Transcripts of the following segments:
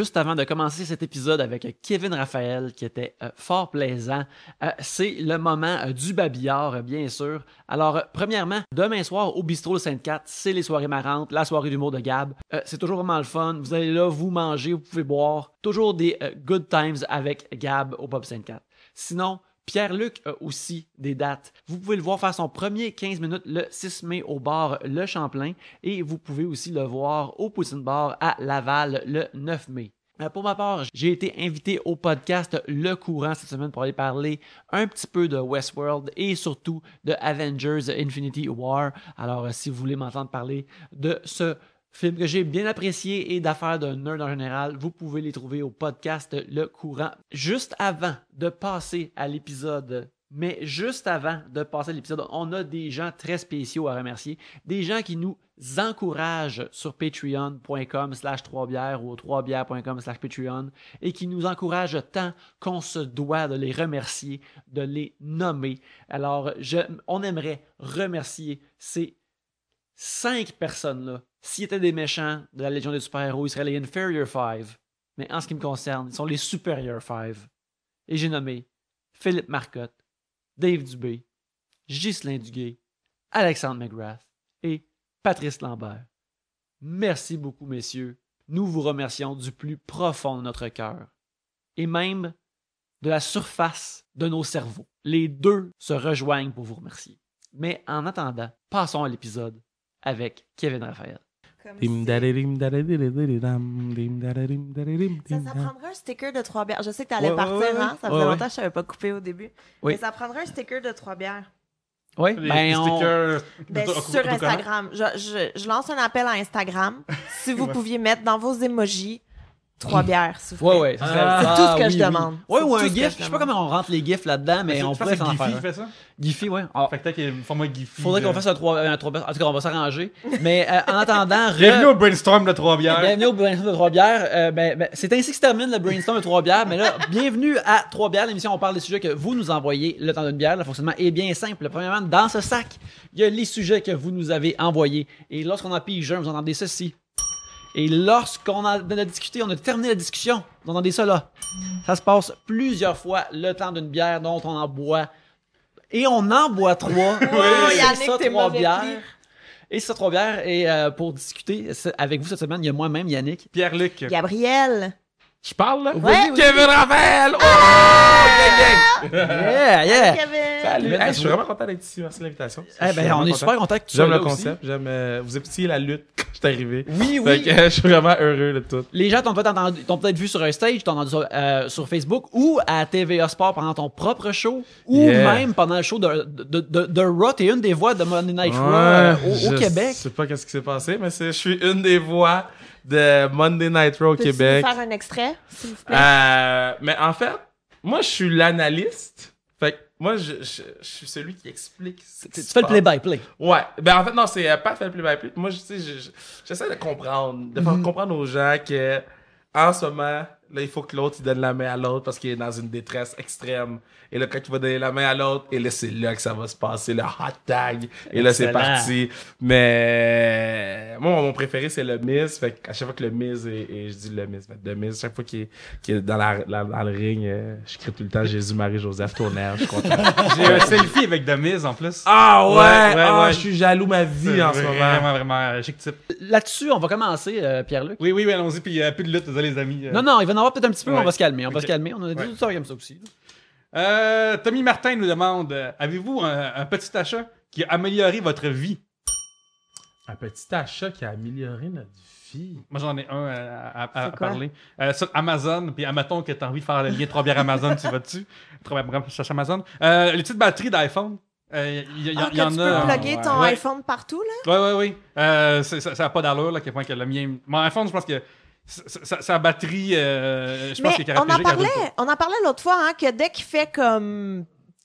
juste avant de commencer cet épisode avec Kevin Raphaël, qui était euh, fort plaisant. Euh, c'est le moment euh, du babillard, bien sûr. Alors, premièrement, demain soir au Bistrot de sainte cat c'est les soirées marrantes, la soirée d'humour de Gab. c'est toujours vraiment le fun. Vous allez là, vous mangez, vous pouvez boire. Toujours des good times avec Gab au Pop cat Sinon, Pierre-Luc a aussi des dates. Vous pouvez le voir faire son premier 15 minutes le 6 mai au bar Le Champlain et vous pouvez aussi le voir au Poutine Bar à Laval le 9 mai. Euh, pour ma part, j'ai été invité au podcast Le Courant cette semaine pour aller parler un petit peu de Westworld et surtout de Avengers Infinity War. Alors, euh, si vous voulez m'entendre parler de ce Film que j'ai bien apprécié et d'affaires de nerd en général, vous pouvez les trouver au podcast Le Courant. Juste avant de passer à l'épisode, mais juste avant de passer à l'épisode, on a des gens très spéciaux à remercier, des gens qui nous encouragent sur patreon.com slash 3bières ou 3bières.com slash patreon et qui nous encouragent tant qu'on se doit de les remercier, de les nommer. Alors, on aimerait remercier ces cinq personnes-là y étaient des méchants de la Légion des super-héros, ils seraient les Inferior Five. Mais en ce qui me concerne, ils sont les Superior Five. Et j'ai nommé Philippe Marcotte, Dave Dubé, Ghislain Duguay, Alexandre McGrath et Patrice Lambert. Merci beaucoup, messieurs. Nous vous remercions du plus profond de notre cœur et même de la surface de nos cerveaux. Les deux se rejoignent pour vous remercier. Mais en attendant, passons à l'épisode avec Kevin Raphaël ça, ça prendrait un sticker de trois bières. Je sais que tu allais partir, hein? Ça faisait longtemps que je savais pas coupé au début. Oui. Mais ça prendrait un sticker de trois bières. Oui, ben, ben sur Instagram. Je, je, lance un appel à Instagram. si vous pouviez mettre dans vos emojis trois hmm. bières, s'il vous Ouais, ouais. Ah. C'est tout ce que je ah demande. Oui. Ouais, ou un GIF. Je sais pas comment on rentre les GIFs là-dedans, ah, mais on pourrait s'en faire. Giphy fait ça? Giphy, oui. Fait que peut-être qu'il faut Il Faudrait qu'on fasse un trois bières. En tout cas, on va s'arranger. mais euh, en attendant. Bienvenue au brainstorm de trois bières. Bienvenue au brainstorm de trois bières. Euh, ben, ben, c'est ainsi que se termine le brainstorm de trois bières. Mais là, bienvenue à trois bières, l'émission on parle des sujets que vous nous envoyez le temps d'une bière. Le fonctionnement est bien simple. Premièrement, dans ce sac, il y a les sujets que vous nous avez envoyés. Et lorsqu'on en pige un, vous entendez ceci. Et lorsqu'on a discuté, on a terminé la discussion. Vous entendez ça là? Ça se passe plusieurs fois le temps d'une bière dont on en boit. Et on en boit trois. oui, oh, ça, trois bières. Et ça trois bières. Et euh, pour discuter avec vous cette semaine, il y a moi-même, Yannick. Pierre-Luc. Gabriel. Je parle là? Kevin Ravel Oh! Gang, ah! Yeah, yeah! Salut, je suis vraiment content d'être ici. Merci de l'invitation. Eh ben, on est super content que tu sois J'aime le concept. J'aime. Euh, vous écoutiez la lutte quand je suis arrivé. Oui, oui. Fait que, euh, je suis vraiment heureux de tout. Les gens t'ont peut-être vu sur un stage, t'ont entendu sur, euh, sur, Facebook ou à TVA Sport pendant ton propre show ou même pendant le show de, de, de, Raw. T'es une des voix de Monday Night Raw au, Québec. Je sais pas qu'est-ce qui s'est passé, mais je suis une des voix de Monday Night Raw au Québec. faire un extrait, s'il vous plaît? Euh, mais en fait, moi, je suis l'analyste. Fait que moi, je, je, je suis celui qui explique. tu fais le play-by-play. Ouais. Ben, en fait, non, c'est euh, pas faire fait le play-by-play. Moi, je, tu sais, j'essaie de comprendre, de faire mm-hmm. comprendre aux gens que en ce moment, Là, il faut que l'autre il donne la main à l'autre parce qu'il est dans une détresse extrême. Et là, quand il va donner la main à l'autre, et là, c'est là que ça va se passer, le hot tag. Et là, c'est parti. Mais moi, mon préféré, c'est le miss. Fait à chaque fois que le Miz et je dis le Miz, mais le Miz, chaque fois qu'il est, dans, la, le ring, euh, je crie tout le temps Jésus, Marie, Joseph, tonnerre. Je J'ai un selfie avec The Miz en plus. Ah ouais, ah, je suis jaloux ma vie en ce moment. Vraiment, vraiment, chic type. Là-dessus, on va commencer, euh, Pierre-Luc. Oui, oui, allons-y. Puis euh, plus de lutte, les amis. Non, non, il on va peut-être un petit peu, on va se calmer. On va se calmer. On a des auditeurs comme ça aussi. Euh, Tommy Martin nous demande euh, Avez-vous un, petit achat qui a amélioré votre vie Un petit achat qui a amélioré notre vie Moi, j'en ai un euh, à, parler. sur Amazon, puis admettons que tu as envie de faire le lien 3 bières Amazon, tu vas dessus. 3 bières Amazon. les petites batteries d'iPhone. il ah, y, en ah, tu peux plugger ton iPhone partout, là? Oui, oui, oui. ça n'a pas d'allure, là, quel point que le mien. Mon iPhone, je pense que sa, batterie, euh, je pense qu'elle est on en parlait, on en parlait l'autre fois, hein, que dès qu'il fait comme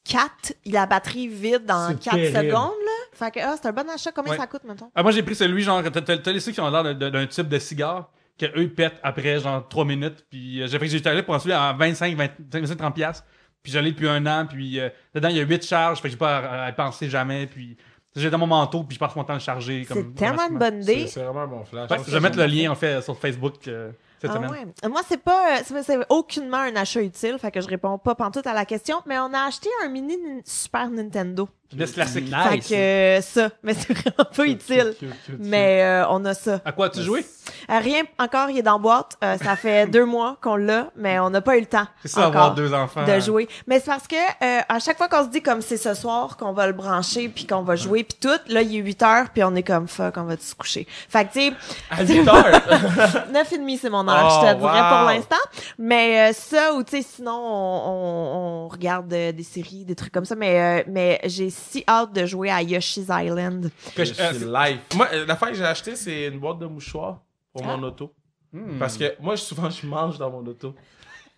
4, il a la batterie vide dans 4 secondes, Fait que, ah, c'est un bon achat. Combien ça coûte, mettons? Ah, moi, j'ai pris celui, genre, t'as les ceux qui ont l'air d'un type de cigare, qu'eux, pètent après, genre, 3 minutes. Puis, euh, j'ai fait que allé pour celui à 25, 25, 30 piastres. Puis, j'allais depuis un an. Puis, euh, dedans, il y a 8 charges. Fait que j'ai pas à, penser jamais. Puis, j'ai dans mon manteau, puis je passe mon temps à le charger. C'est tellement une bonne idée. C'est vraiment mon flash. je vais mettre le lien, en fait, sur Facebook euh, cette ah semaine. Moi, c'est pas... Euh, c'est aucunement un achat utile, fait que je réponds pas pantoute à la question, mais on a acheté un mini Super Nintendo Nice Fait que ça, mais c'est vraiment pas utile. mais euh, on a ça. À quoi as-tu joué? Euh, rien encore, il est dans boîte. Euh, ça fait deux mois qu'on l'a, mais on n'a pas eu le temps. C'est ça, avoir deux enfants. De jouer. Mais c'est parce que à chaque fois qu'on se dit comme c'est ce soir qu'on va le brancher puis qu'on va jouer puis tout, là il est 8 heures puis on est comme fuck, on va se coucher. Fait que tu 9 et demi c'est mon heure. je oh, te dirais pour l'instant. Mais ça ou tu sais sinon on, on regarde des séries, des trucs comme ça. Mais mais j'ai si hâte de jouer à Yoshi's Island. Que euh, live. Moi, euh, que j'ai acheté, c'est une boîte de mouchoirs pour ah. mon auto. Hmm. Parce que moi, souvent, je mange dans mon auto.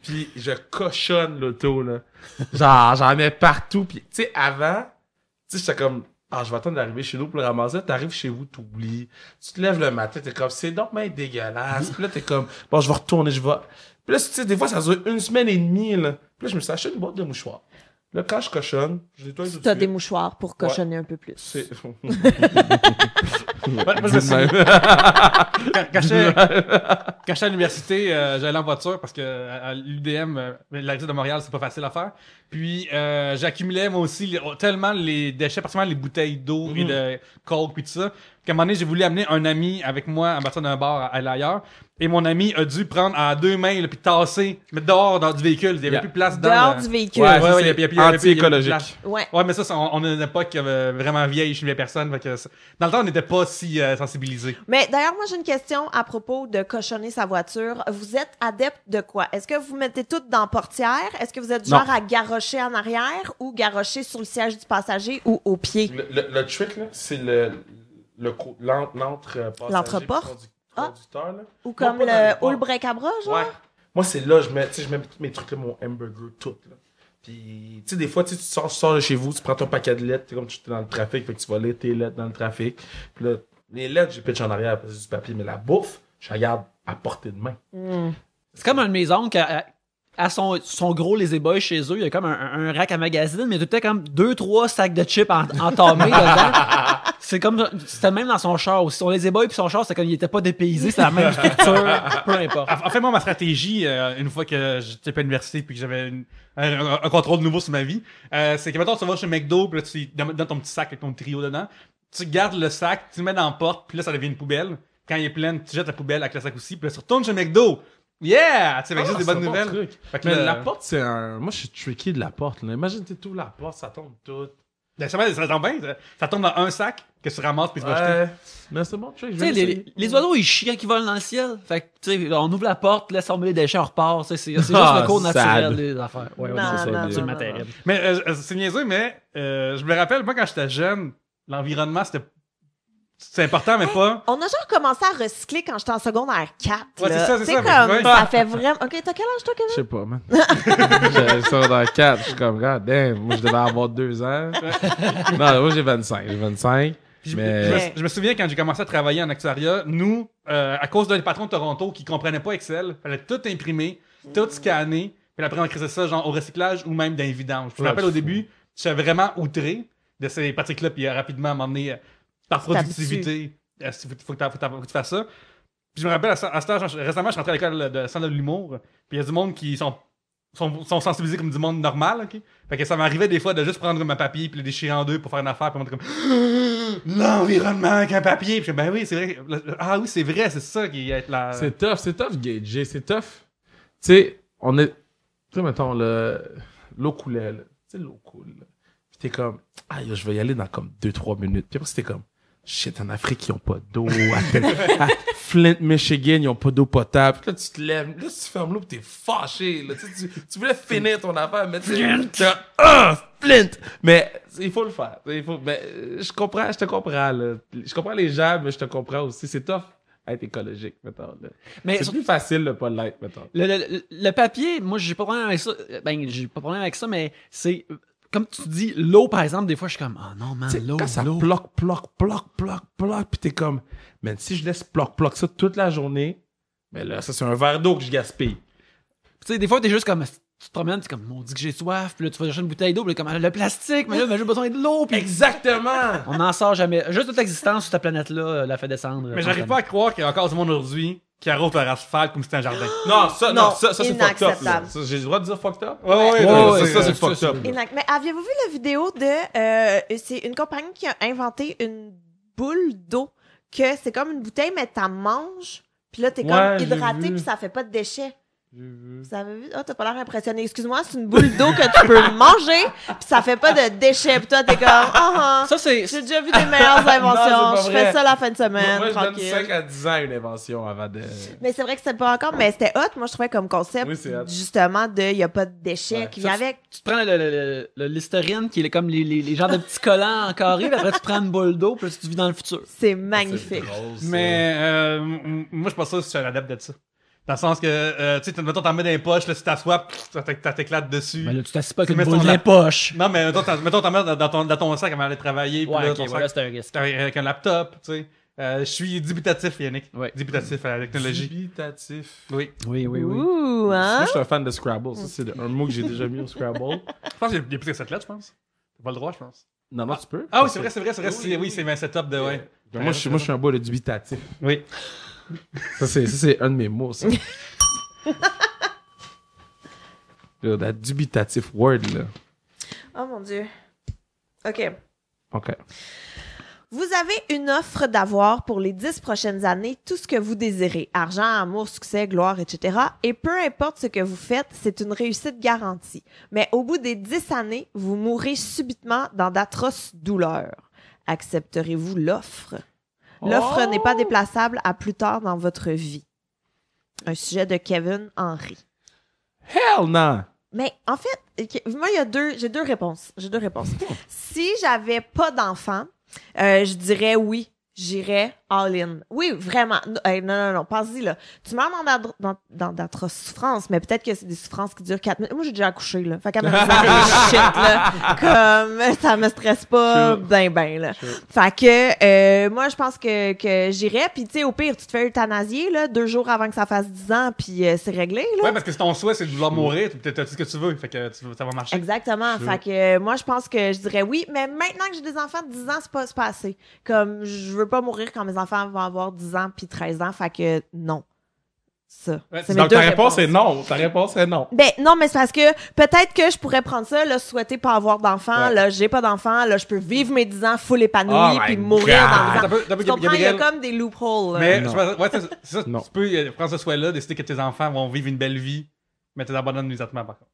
Puis je cochonne l'auto, là. Genre, j'en mets partout. Puis, tu sais, avant, tu sais, j'étais comme, ah, je vais attendre d'arriver chez nous pour le ramasser. T'arrives chez vous, t'oublies. Tu te lèves le matin, t'es comme, c'est donc mais dégueulasse. Puis là, t'es comme, bon, je vais retourner, je vais. Puis là, tu sais, des fois, ça dure une semaine et demie, là. Puis là, je me suis acheté une boîte de mouchoirs. Le cache je cochonne, je Tu as des mouchoirs pour cochonner un peu plus. C'est. ouais, moi, à, l'université, euh, j'allais en voiture parce que euh, à, l'UDM, euh, l'Université de Montréal, c'est pas facile à faire. Puis j'accumulais moi aussi tellement les déchets, particulièrement les bouteilles d'eau et mhm. de coke et tout ça, qu'à un moment donné, j'ai voulu amener un ami avec moi à partir d'un bar à, à l'ailleurs. Et mon ami a dû prendre à deux mains, là, puis tasser, mettre dehors dans du véhicule. Il n'y avait plus de place dans Dehors du véhicule. Ouais, ouais, ouais, ouais anti-écologique. Ouais. ouais, mais ça, on, on, à une époque euh, vraiment vieille chez les personnes. que Dans le temps, on n'était pas si euh, sensibilisés. Mais d'ailleurs, moi, j'ai une question à propos de cochonner sa voiture. Vous êtes adepte de quoi? Est-ce que vous mettez tout dans portière? Est-ce que vous êtes du genre à garrocher en arrière ou garrocher sur le siège du passager ou au pied? Le, le, trick, là, c'est le euh, l'entre-porte. L'entre-porte? Ah. Ou comme le All à bras, genre. Ouais. Moi, c'est là, je mets, je mets mes trucs, là, mon hamburger, tout. Là. Puis, tu sais, des fois, tu sors, de chez vous, tu prends ton paquet de lettres, comme tu es dans le trafic, fait que tu vas lire tes lettres dans le trafic. Puis là, les lettres, j'ai pitch en arrière parce que du papier, mais la bouffe, je garde à portée de main. C'est comme une maison qui euh, a à son, son gros les chez eux, il y a comme un, un rack à magazine, mais tout comme deux, trois sacs de chips entamés dedans. C'est comme, c'était même dans son char aussi. Son les Boy puis son char, c'est comme il était pas dépaysé, c'est la même structure, peu importe. En fait, moi, ma stratégie, euh, une fois que j'étais pas l'université puis que j'avais un, un, contrôle nouveau sur ma vie, euh, c'est que maintenant tu vas chez McDo puis là, tu, dans, ton petit sac avec ton trio dedans, tu gardes le sac, tu le mets dans la porte puis là, ça devient une poubelle. Quand il est plein, tu jettes la poubelle avec le sac aussi puis là, tu retournes chez McDo Yeah! c'est sais, ah, juste des bonnes nouvelles. Fait que Mais la porte, c'est un. Moi, je suis tricky de la porte. Là. Imagine, tu ouvres la porte, ça tombe tout. Ben, ça, ça tombe bien. Ça, ça tombe dans un sac que tu ramasses puis tu vas jeter. Mais c'est bon, tu sais, les, oiseaux, ils chient qui volent dans le ciel. Fait que, tu sais, on ouvre la porte, laisse tomber les déchets, on repart. C'est juste ah, le cours naturel des affaires. Ouais, ouais, c'est ça. Mais euh, c'est niaiseux, mais euh, je me rappelle, moi, quand j'étais jeune, l'environnement, c'était c'est important, mais pas. On a genre commencé à recycler quand j'étais en secondaire 4. Ouais, c'est ça, c'est ça. comme, ça fait vraiment. Ok, t'as quel âge, toi, Kevin? Je sais pas, man. j'ai secondaire 4, je suis comme, God ah, damn, moi, je devais avoir 2 ans. non, moi, j'ai 25. J'ai 25. Je, mais... je, me, souviens quand j'ai commencé à travailler en actuariat, nous, euh, à cause d'un patron de Toronto qui comprenait pas Excel, fallait tout imprimer, tout scanner, puis après on crissait ça genre au recyclage ou même dans les vidanges. Je me rappelle au début, j'étais vraiment outré de ces pratiques-là, puis euh, rapidement m'emmener par productivité. Euh, il faut, que tu fasses ça. Puis je me rappelle, à, à cet récemment, je suis rentré à l'école de centre de l'humour. Puis il y a du monde qui sont, sont, sensibilisés comme du monde normal. ok Fait que ça m'arrivait des fois de juste prendre ma papier puis le déchirer en deux pour faire une affaire. Puis on comme l'environnement avec un papier. Puis ben oui, c'est vrai. Ah oui, c'est vrai, c'est ça qui est la. C'est tough, c'est tough, Gage. C'est tough. Tu sais, on est. Tu sais, mettons, le... l'eau coulait. Tu sais, l'eau coule. Puis t'es comme, ah, je vais y aller dans comme 2-3 minutes. Puis après, c'était comme, shit, en Afrique, ils ont pas d'eau. Flint, Michigan, ils ont pas d'eau potable. Puis là, tu te lèves, là, tu fermes l'eau, t'es fâché. Là. Tu, voulais finir ton affaire, mais tu ah, Flint! Mais il faut le faire. Il faut, mais euh, je comprends, je te comprends. Là. Je comprends les gens, mais je te comprends aussi. C'est tough être écologique, mettons. Mais c'est plus facile de pas l'être, mettons. Le, le, papier, moi, j'ai pas problème avec ça. Ben, j'ai pas de problème avec ça, mais c'est comme tu dis, l'eau, par exemple, des fois, je suis comme, Ah non, man, l'eau. Quand ça ploc, ploc, ploc, ploc, ploc, puis t'es comme, mais si je laisse ploc, ploc ça toute la journée, mais ben là, ça, c'est un verre d'eau que je gaspille. Tu sais, des fois, t'es juste comme, tu te promènes, t'es comme, on dit que j'ai soif, puis là, tu vas chercher une bouteille d'eau, puis là, comme, ah, le plastique, mais là, ben, j'ai besoin de l'eau, puis. Exactement! on n'en sort jamais. Juste toute l'existence sur cette planète-là, euh, la fait descendre. Mais j'arrive pas à croire qu'il y a encore du monde aujourd'hui carreau arrose la comme si c'était un jardin. Non, ça, non, ça, ça c'est fucked up. J'ai le droit de dire fucked up? Ouais, ouais, ça, c'est fucked up. Mais aviez-vous vu la vidéo de euh, c'est une compagnie qui a inventé une boule d'eau que c'est comme une bouteille mais t'en manges puis là t'es comme hydraté puis ça fait pas de déchets vu. Oh, t'as pas l'air impressionné. Excuse-moi, c'est une boule d'eau que tu peux manger, puis ça fait pas de déchets. pis toi, t'es comme, ah, ah, ça c'est. J'ai déjà vu des meilleures inventions. je fais ça la fin de semaine. Moi, moi je donne 5 à 10 ans une invention avant de. Mais c'est vrai que c'était pas encore, mais c'était hot. Moi, je trouvais comme concept, justement, de y a pas de déchets qui vient avec. Tu prends le, Listerine, qui est comme les, les, les genres de petits collants en carré, après, tu prends une boule d'eau, puis tu vis dans le futur. C'est magnifique. mais euh, moi, je pense que je suis un adepte de ça. Dans le sens que, euh, tu sais, mettons, t'en mets dans les poches, là, si t'assois, t'éclates dessus. Mais là, tu t'assis pas que une dans la... poche. Non, mais mettons, t'en mets dans ton, dans ton sac avant d'aller travailler. Ouais, puis un risque. Avec un laptop, tu sais. Euh, je suis dubitatif, Yannick. Oui. Dubitatif à la technologie. Dubitatif. Oui. Oui, oui, oui. Ouh, hein? Moi, je suis un fan de Scrabble. Ça, c'est un mot que j'ai déjà mis au Scrabble. je pense que a plus que 7 je pense. T'as pas le droit, je pense. Non, non, tu peux. Ah oui, c'est vrai, c'est vrai, c'est vrai. Oui, c'est un setup de. Ouais. Euh, moi, je, moi, je suis un beau de dubitatif. Oui. Ça, c'est un de mes mots, ça. dubitatif word, là. Oh mon Dieu. OK. OK. Vous avez une offre d'avoir pour les dix prochaines années tout ce que vous désirez, argent, amour, succès, gloire, etc. Et peu importe ce que vous faites, c'est une réussite garantie. Mais au bout des dix années, vous mourrez subitement dans d'atroces douleurs. Accepterez-vous l'offre? L'offre n'est pas oh! déplaçable à plus tard dans votre vie. Un sujet de Kevin Henry. Hell no! Mais en fait, moi, il y a deux, j'ai deux réponses. J'ai deux réponses. Hmm. si j'avais pas d'enfant, euh, je dirais oui, j'irais all Oui, vraiment. non, non, non, pense-y, là. Tu meurs dans, dans, dans souffrance, souffrances, mais peut-être que c'est des souffrances qui durent quatre minutes. Moi, j'ai déjà accouché, là. Fait qu'à me shit, là. Comme, ça me stresse pas ben, ben, là. Fait que, euh, moi, je pense que, que j'irais. Puis, tu sais, au pire, tu te fais euthanasier, là, deux jours avant que ça fasse dix ans, puis euh, c'est réglé, là. Ouais, parce que c'est ton souhait, c'est de vouloir mourir, tu as ce que tu veux. Fait que ça va marcher. Exactement. Fait que, euh, moi, je pense que je dirais oui, mais maintenant que j'ai des enfants de dix ans, c'est pas, pas assez. Comme, je veux pas mourir quand mes enfants vont avoir 10 ans puis 13 ans, fait que non. Ça. donc ta réponse est non. Ta réponse est non. Ben non, mais c'est parce que peut-être que je pourrais prendre ça, là, souhaiter pas avoir d'enfants, là, j'ai pas d'enfants, là, je peux vivre mes 10 ans full épanoui ah, puis mourir dans Tu comprends, il y a comme des loopholes. Mais tu peux prendre ce souhait-là, décider que tes enfants vont vivre une belle vie, mais t'es abandonnes immédiatement par contre.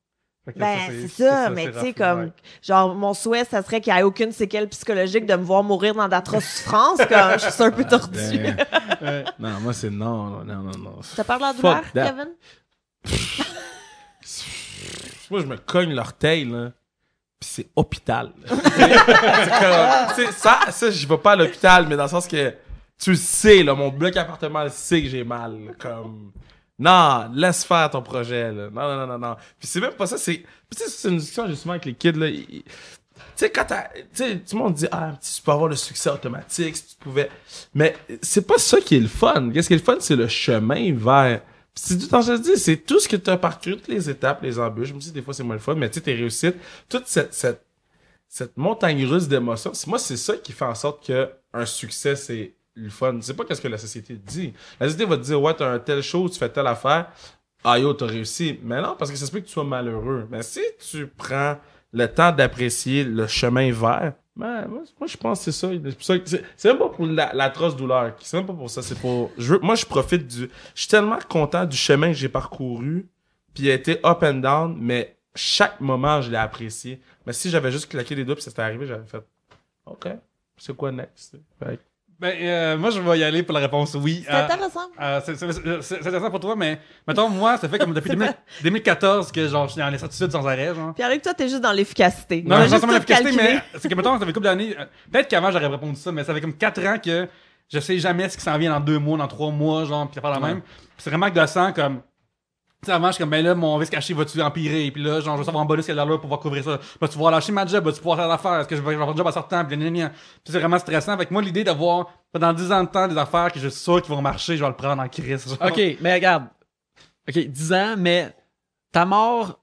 Ben, c'est ça, mais tu sais, comme, genre, mon souhait, ça serait qu'il n'y ait aucune séquelle psychologique de me voir mourir dans d'atroces souffrances, comme, je suis un peu ah, tordu. Ben. Euh, non, moi, c'est non, non, non, non. Ça parle la douleur, Kevin? moi, je me cogne l'orteil, là, puis c'est hôpital. c'est ça, ça, je vais pas à l'hôpital, mais dans le sens que, tu sais, là, mon bloc appartement sait que j'ai mal, comme... Non, laisse faire ton projet, là. Non, non, non, non, non. Puis c'est même pas ça, c'est. c'est une discussion justement avec les kids, là. Tu sais, quand t'as. Tu sais, tout le monde dit, ah, tu peux avoir le succès automatique si tu pouvais. Mais c'est pas ça qui est le fun. Qu'est-ce qui est le fun, c'est le chemin vers. Puis c'est dis, c'est tout ce que tu as parcouru, toutes les étapes, les embûches. Je me dis, des fois, c'est moins le fun, mais tu sais, tes réussites, toute cette, cette, cette montagne russe d'émotions, moi, c'est ça qui fait en sorte que un succès, c'est le fun. C'est pas qu'est-ce que la société dit. La société va te dire, ouais, t'as un tel chose, tu fais telle affaire, ah yo, t'as réussi. Mais non, parce que ça se peut que tu sois malheureux. Mais si tu prends le temps d'apprécier le chemin vert, ben, moi, je pense que c'est ça. C'est même pas pour l'atroce douleur. C'est même pas pour ça. C'est pour. Je veux, moi, je profite du. Je suis tellement content du chemin que j'ai parcouru. Puis il a été up and down, mais chaque moment, je l'ai apprécié. Mais si j'avais juste claqué les doigts puis c'était arrivé, j'avais fait OK, c'est quoi next? Ben, euh, moi, je vais y aller pour la réponse oui. C'est intéressant. c'est intéressant pour toi, mais mettons, moi, ça fait comme depuis 2014 que genre, je suis dans l'incertitude sans arrêt. Genre. pierre avec toi, t'es juste dans l'efficacité. Non, je suis dans l'efficacité, mais c'est que, mettons, ça fait une couple d'années. Euh, peut-être qu'avant, j'aurais répondu ça, mais ça fait comme 4 ans que je sais jamais ce qui s'en vient dans deux mois, dans trois mois, genre, pis pas la même. c'est vraiment que de sang, comme, ça marche comme, ben là, mon risque caché va-tu empirer? Puis là, genre, je vais savoir en bonus quelle heure-là pour pouvoir couvrir ça. Vas-tu pouvoir lâcher ma job? Vas-tu pouvoir faire l'affaire? Est-ce que je vais avoir un job à sortant? Puis, puis c'est vraiment stressant. avec moi, l'idée d'avoir, pendant 10 ans de temps, des affaires que je suis sûr qui vont marcher, je vais le prendre en crise. Ok, mais regarde. Ok, 10 ans, mais ta mort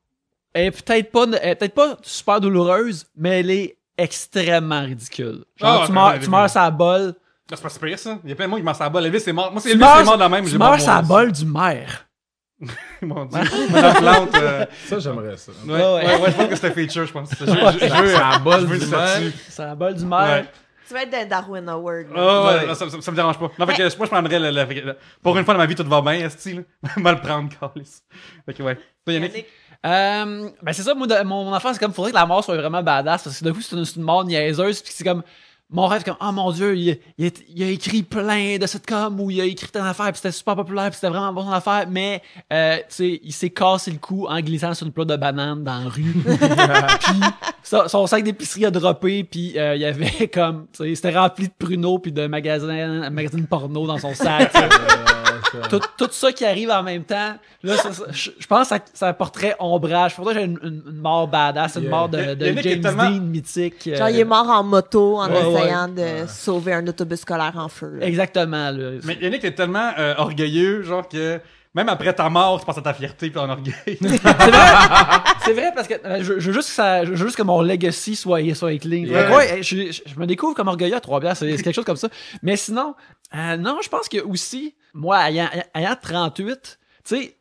est peut-être pas, peut-être pas super douloureuse, mais elle est extrêmement ridicule. Genre, ah, tu, meurs, tu meurs sa bol. Ah, c'est pas super ça. Il y a plein de monde qui meurt sa bol. Elvis est mort. Moi, c'est Elvis qui est mort de la même. Tu meurs sa bol du maire. Mon Dieu, Madame Plante. Euh. Ça, j'aimerais ça. Ouais, ouais, ouais. ouais je pense que c'était feature, je pense. Je, je, je veux, ça bol du maire. Ça bol du maire. Tu vas être dans Darwin Award. Oh, ouais, ça, ça, me dérange pas. Non, fait que, moi, je prendrais. pour une fois dans ma vie, tout va bien, est-ce Mal prendre, Carlis. Fait que, ouais. Toi, Yannick? Euh, ben c'est ça, mon, mon enfant, c'est comme, faudrait que la mort soit vraiment badass, parce que d'un coup, c'est une, une, mort niaiseuse, puis c'est comme, mon rêve, comme, oh mon Dieu, il, il, a écrit plein de cette sitcoms où il a écrit une affaire, puis c'était super populaire, puis c'était vraiment bon son affaire, mais, euh, tu sais, il s'est cassé le cou en glissant sur une plate de banane dans la rue. puis, son, sac d'épicerie a droppé, puis euh, il y avait comme, tu sais, c'était rempli de pruneaux, puis de magazines magazines porno dans son sac tout, tout, ça qui arrive en même temps, là, je, pense que ça un portrait ombrage. Pour toi, j'ai une, mort badass, une mort de, de James Dean mythique. Euh. Genre, il est mort en moto en essayant de sauver un autobus scolaire en feu. Exactement. Là. Mais Yannick est tellement euh, orgueilleux, genre que même après ta mort, tu penses à ta fierté et ton orgueil. c'est vrai. C'est vrai parce que euh, je, veux juste que ça, juste que mon legacy soit, soit clean. ouais, je, me découvre comme orgueilleux à trois bières, c'est quelque chose comme ça. Mais sinon, euh, non, je pense que aussi, moi, ayant, ayant 38, tu sais,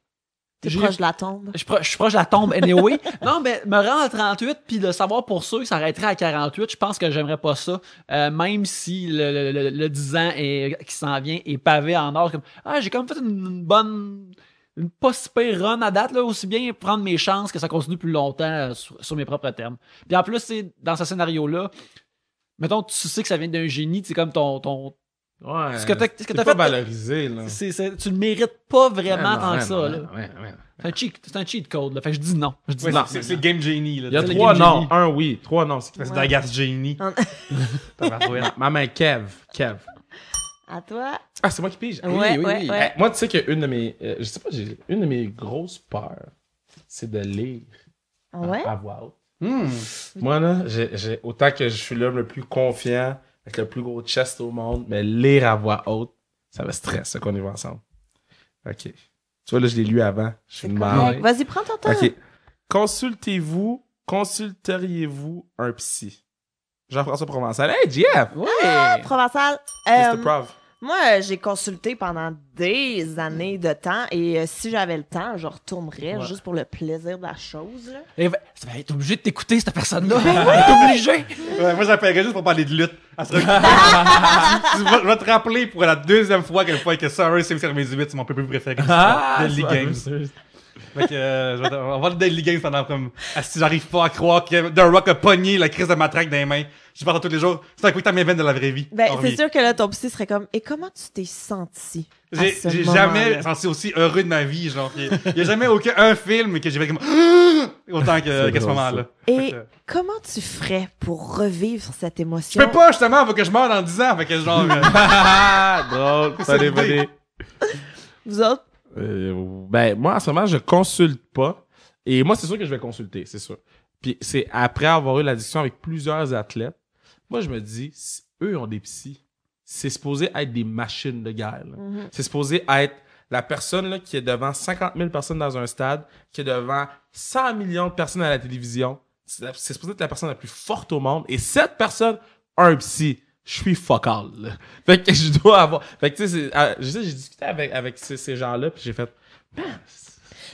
T'es proche de la tombe. Je, suis proche de la tombe, anyway. non, mais me rendre à 38, puis de savoir pour sûr que ça arrêterait à 48, je pense que j'aimerais pas ça. Euh, même si le, le, 10 ans qui s'en vient est pavé en or. Comme, ah, j'ai comme fait une, bonne une pas super run à date, là, aussi bien prendre mes chances que ça continue plus longtemps euh, sur, mes propres termes. Puis en plus, dans ce scénario-là, mettons, tu sais que ça vient d'un génie, c'est comme ton, ton, Ouais, ce pas valorisé, là. C'est, tu le mérites pas vraiment ah tant que ah ça, là. c'est, un cheat, code, là. Fait que je dis non. Je dis non. C'est, Game Genie, là. Il y a trois non. Un oui, trois non. C'est ouais. d'Agathe Genie. Ma main, Kev. Kev. À toi. Ah, c'est moi qui pige. Oui, oui, oui. moi, tu sais qu'une de mes. Euh, je sais pas, j'ai une de mes grosses peurs, c'est de lire ah ouais? à, voix haute. Hmm. Moi, là, autant que je suis l'homme le plus confiant avec le plus gros chest au monde, mais lire à voix haute, ça me stresse, qu'on y va ensemble. OK. Tu vois, là, je l'ai lu avant. Je suis mal. Vas-y, prends ton temps. OK. Consultez-vous, consulteriez-vous un psy? Jean-François Provençal. Hey, Jeff! Oui! Ah, Provençal. Mr. Moi, euh, j'ai consulté pendant des années de temps et euh, si j'avais le temps, je retournerais juste pour le plaisir de la chose. Tu vas être obligé de t'écouter, cette personne-là. Tu vas être obligé. moi, j'appellerais juste pour parler de lutte. je vais te rappeler pour la deuxième fois qu'elle que Sorry, c'est mes 8, c'est mon peu préféré ah, de League Games. Fait euh, on va le Daily Games pendant comme. si j'arrive pas à croire que The Rock a pogné la crise de matraque dans les mains. Je parle tous les jours. C'est un quick time event de la vraie vie. Ben, c'est sûr que là, ton psy serait comme. Et comment tu t'es senti? J'ai jamais senti aussi heureux de ma vie, genre. Il y a, jamais aucun un film que j'ai fait comme. Autant que, qu'à ce moment-là. Et comment tu ferais pour revivre cette émotion? Je peux pas, justement, faut que je meure dans 10 ans. Fait que genre. Euh, drôle, ça Vous autres? Euh, ben, moi, en ce moment, je consulte pas. Et moi, c'est sûr que je vais consulter, c'est sûr. Puis c'est après avoir eu la discussion avec plusieurs athlètes, moi, je me dis, eux ont des psys. C'est supposé être des machines de guerre. Mhm. C'est supposé être la personne là, qui est devant 50 000 personnes dans un stade, qui est devant 100 millions de personnes à la télévision. C'est supposé être la personne la plus forte au monde. Et cette personne a un psy je suis focal. Fait que je dois avoir. Fait que tu sais, ah, j'ai discuté avec, ces, gens-là, puis j'ai fait. Ben,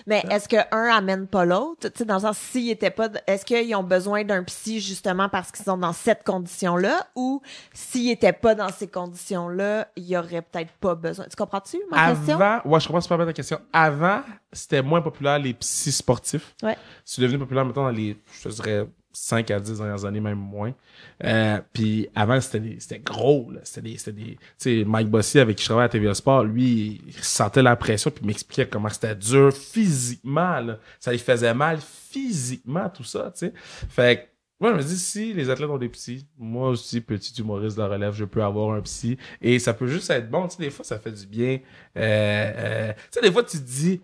mais est-ce qu'un un amène pas l'autre? Tu sais, dans le sens, s'ils étaient pas, est-ce qu'ils ont besoin d'un psy justement parce qu'ils sont dans cette condition-là ou s'ils étaient pas dans ces conditions-là, il y aurait peut-être pas besoin. Tu comprends-tu ma Avant, Ouais, je comprends super bien ta question. Avant, c'était moins populaire les psys sportifs. Ouais. C'est devenu populaire maintenant dans les, je dirais, 5 à 10 dernières années, même moins. Euh, puis avant, c'était gros. C'était des, Mike Bossy, avec qui je travaille à TVA Sport, lui, il sentait la pression puis m'expliquait comment c'était dur physiquement. Ça lui faisait mal physiquement, tout ça. sais. Fait moi, je me dis, si les athlètes ont des psys, moi aussi, petit humoriste de la relève, je peux avoir un psy. Et ça peut juste être bon. Tu sais, des fois, ça fait du bien. Euh, euh tu sais, des fois, tu te dis,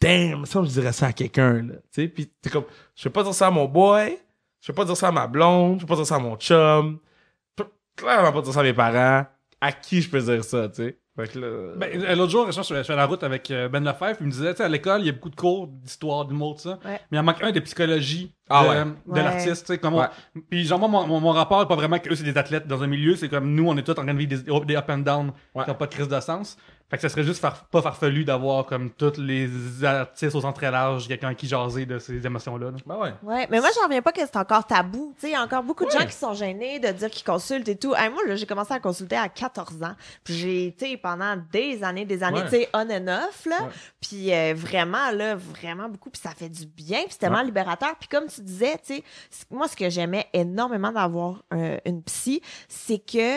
damn, ça, je dirais ça à quelqu'un. Tu sais, puis t'es comme, je vais pas dire ça à mon boy, je peux pas dire ça à ma blonde, je peux pas dire ça à mon chum, je peux clairement pas dire ça à mes parents. À qui je peux dire ça, tu sais? Euh, ben, euh, l'autre ben, jour, je suis à la route avec euh, Ben Lefebvre, il me disait, tu sais, à l'école, il y a beaucoup de cours d'histoire, d'humour, tout ça, mais il en manque un de psychologie ah de, l'artiste, tu sais, comment... Puis genre, moi, mon, mon rapport, pas vraiment qu'eux, c'est des athlètes dans un milieu, c'est comme nous, on est tous en train de vivre des, des up and down qui n'ont pas de crise de sens. Fait que ça serait juste pas farfelu d'avoir comme toutes les artistes au centre large, quelqu'un qui jasait de ces émotions-là. Ben ouais. ouais. mais moi, j'en reviens pas que c'est encore tabou. Tu il y a encore beaucoup de gens qui sont gênés de dire qu'ils consultent et tout. moi, là, j'ai commencé à consulter à 14 ans. Puis j'ai été pendant des années, des années, tu sais, on and off, là. Puis euh, vraiment, là, vraiment beaucoup. Puis ça fait du bien. Puis c'est tellement libérateur. Puis comme tu disais, tu sais, moi, ce que j'aimais énormément d'avoir euh, une psy, c'est que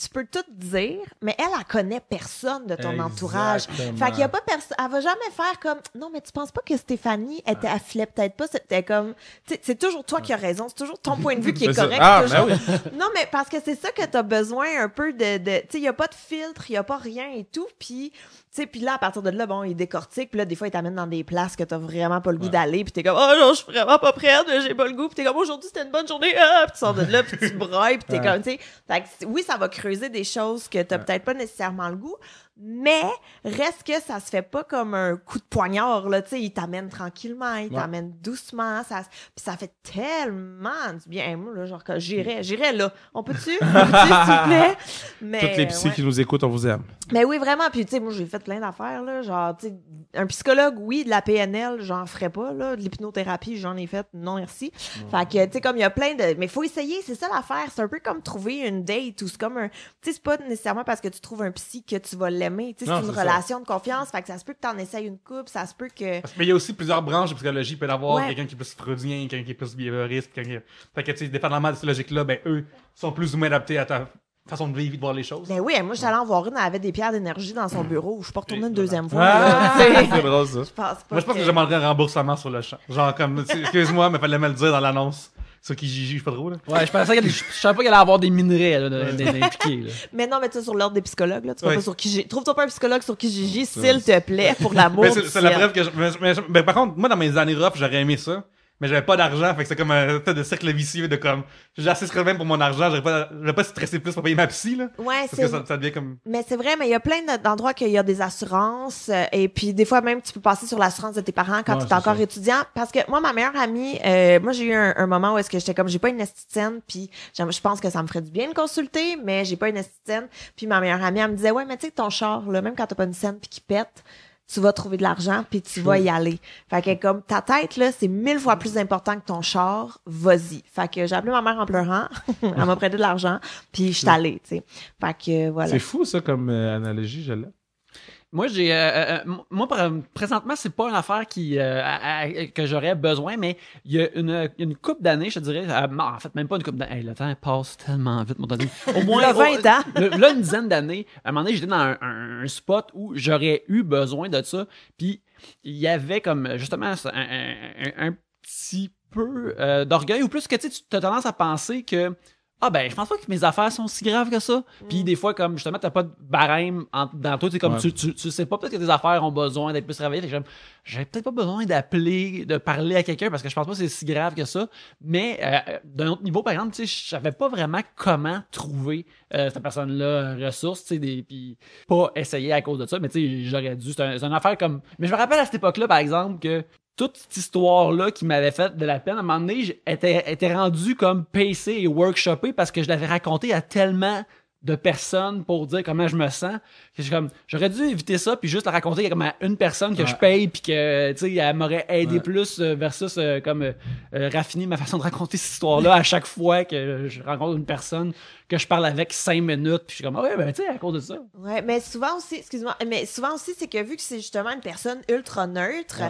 tu peux tout dire, mais elle, elle connaît personne de ton entourage. Fait qu'il y a pas personne, elle va jamais faire comme, non, mais tu penses pas que Stéphanie, était afflé? peut-être pas, c'était comme, c'est toujours toi qui as raison, c'est toujours ton point de vue qui est correct. Ah, ben non, mais parce que c'est ça que tu as besoin un peu de, de tu sais, il n'y a pas de filtre, il n'y a pas rien et tout, puis puis là, à partir de là, bon, il décortique, puis là, des fois, il t'amène dans des places que t'as vraiment pas le goût d'aller, puis t'es comme, oh non, je suis vraiment pas prête, j'ai pas le goût, puis t'es comme, aujourd'hui, c'était une bonne journée, ah, puis tu sors de là, puis tu brailles, puis t'es comme, tu sais. oui, ça va creuser des choses que t'as peut-être pas nécessairement le goût, mais reste que ça se fait pas comme un coup de poignard là, tu sais, il t'amène tranquillement, il t'amène doucement, ça ça fait tellement du bien moi là, genre que j'irais mm. j'irais là. On peut-tu s'il te plaît Toutes les psy qui nous écoutent, on vous aime. Mais oui, vraiment, puis tu sais moi j'ai fait plein d'affaires là, genre tu un psychologue oui, de la PNL, j'en ferais pas là, de l'hypnothérapie, j'en ai fait, non merci. Fait que tu sais comme il y a plein de mais faut essayer, c'est ça l'affaire, c'est un peu comme trouver une date ou c'est comme un tu sais c'est pas nécessairement parce que tu trouves un psy que tu vas l'aimer c'est une relation de confiance. Fait que ça se peut que tu en essayes une coupe, ça se peut que. Mais il y a aussi plusieurs branches de psychologie. Il peut y avoir quelqu'un qui est plus freudien, quelqu'un qui est plus behavioriste. Quelqu'un qui... Fait que, tu dépendamment de cette logique-là, ben, eux sont plus ou moins adaptés à ta façon de vivre, de voir les choses. Ben oui, moi, j'allais en voir une, elle avait des pierres d'énergie dans son bureau. Je suis pas retournée une deuxième fois. Ah! c'est drôle, ça. Je pense pas je pense que, j'aimerais un remboursement sur le champ. Genre, comme, excuse-moi, mais fallait me le dire dans l'annonce sur qui jugent pas trop. Là. Ouais, je pensais qu'il savais pas qu'il allait avoir des minerais là, de, impliqués. Là. Mais non, mais tu sur l'ordre des psychologues, là, tu pas sur qui Trouve-toi pas un psychologue sur qui s'il te plaît, pour l'amour. c'est la preuve que. Je... Mais, par contre, moi, dans mes années rough, j'aurais aimé ça mais j'avais pas d'argent, fait que c'est comme un de cercle vicieux de comme, j'ai assez même pour mon argent, j'aurais pas, pas stressé plus pour payer ma psy, là. Ouais, c'est ça, Mais c'est vrai, mais il y a plein d'endroits qu'il y a des assurances, euh, et puis des fois même, tu peux passer sur l'assurance de tes parents quand tu es encore étudiant. Parce que moi, ma meilleure amie, euh, moi, j'ai eu un, moment où est-ce que j'étais comme, j'ai pas une esthétienne, puis je pense que ça me ferait du bien de consulter, mais j'ai pas une esthétienne. Puis ma meilleure amie, elle me disait, ouais, mais tu sais, ton char, là, même quand t'as pas une scène puis qui pète, tu vas trouver de l'argent puis tu vas y aller. Fait que comme ta tête là, c'est mille fois plus important que ton char, vas-y. Fait que j'ai appelé ma mère en pleurant, elle m'a prêté de l'argent puis je suis allée, tu sais. Fait que voilà. C'est fou ça comme euh, analogie, je moi, j'ai, euh, euh, euh moi présentement, c'est pas une affaire qui euh, que j'aurais besoin, mais il y a une, une coupe d'années, je te dirais, en fait, même pas une coupe d'années. le temps passe tellement vite, mon ami. Au moins 20 ans. là, une dizaine d'années, à un moment donné, j'étais dans un, spot où j'aurais eu besoin de ça, puis il y avait comme justement un, un petit peu d'orgueil ou plus que tu as tendance à penser que ah ben je pense pas que mes affaires sont si graves que ça. Puis des fois comme justement t'as pas de barème dans toi, comme tu, tu, sais pas peut-être que tes affaires ont besoin d'être plus travaillées. J'ai peut-être pas besoin d'appeler, de parler à quelqu'un parce que je pense pas que c'est si grave que ça. Mais euh, d'un autre niveau par exemple, tu sais, je savais pas vraiment comment trouver euh, cette personne-là ressource, tu sais, puis pas essayer à cause de ça. Mais tu sais, j'aurais dû. C'est une affaire comme. Mais je me rappelle à cette époque-là par exemple que toute cette histoire-là qui m'avait fait de la peine, à un moment donné, j'étais était rendu comme PC et workshopé parce que je l'avais raconté à tellement de personnes pour dire comment je me sens. Que comme, j'aurais dû éviter ça puis juste la raconter comme à une personne que je paye puis que, elle m'aurait aidé plus euh, versus euh, comme euh, raffiner ma façon de raconter cette histoire-là à chaque fois que je rencontre une personne que je parle avec cinq minutes, puis je suis comme, ah ouais, ben, tu sais, à cause de ça. Ouais, mais souvent aussi, excuse-moi, mais souvent aussi, c'est que vu que c'est justement une personne ultra neutre,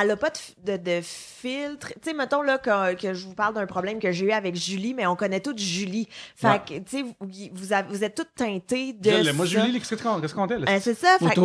elle n'a pas de, de, filtre. Tu sais, mettons, là, que, que je vous parle d'un problème que j'ai eu avec Julie, mais on connaît toutes Julie. Fait que, tu sais, vous, vous, êtes toutes teintées de. Moi, Julie, qu'est-ce qu'on dit? Ben, c'est ça, fait que,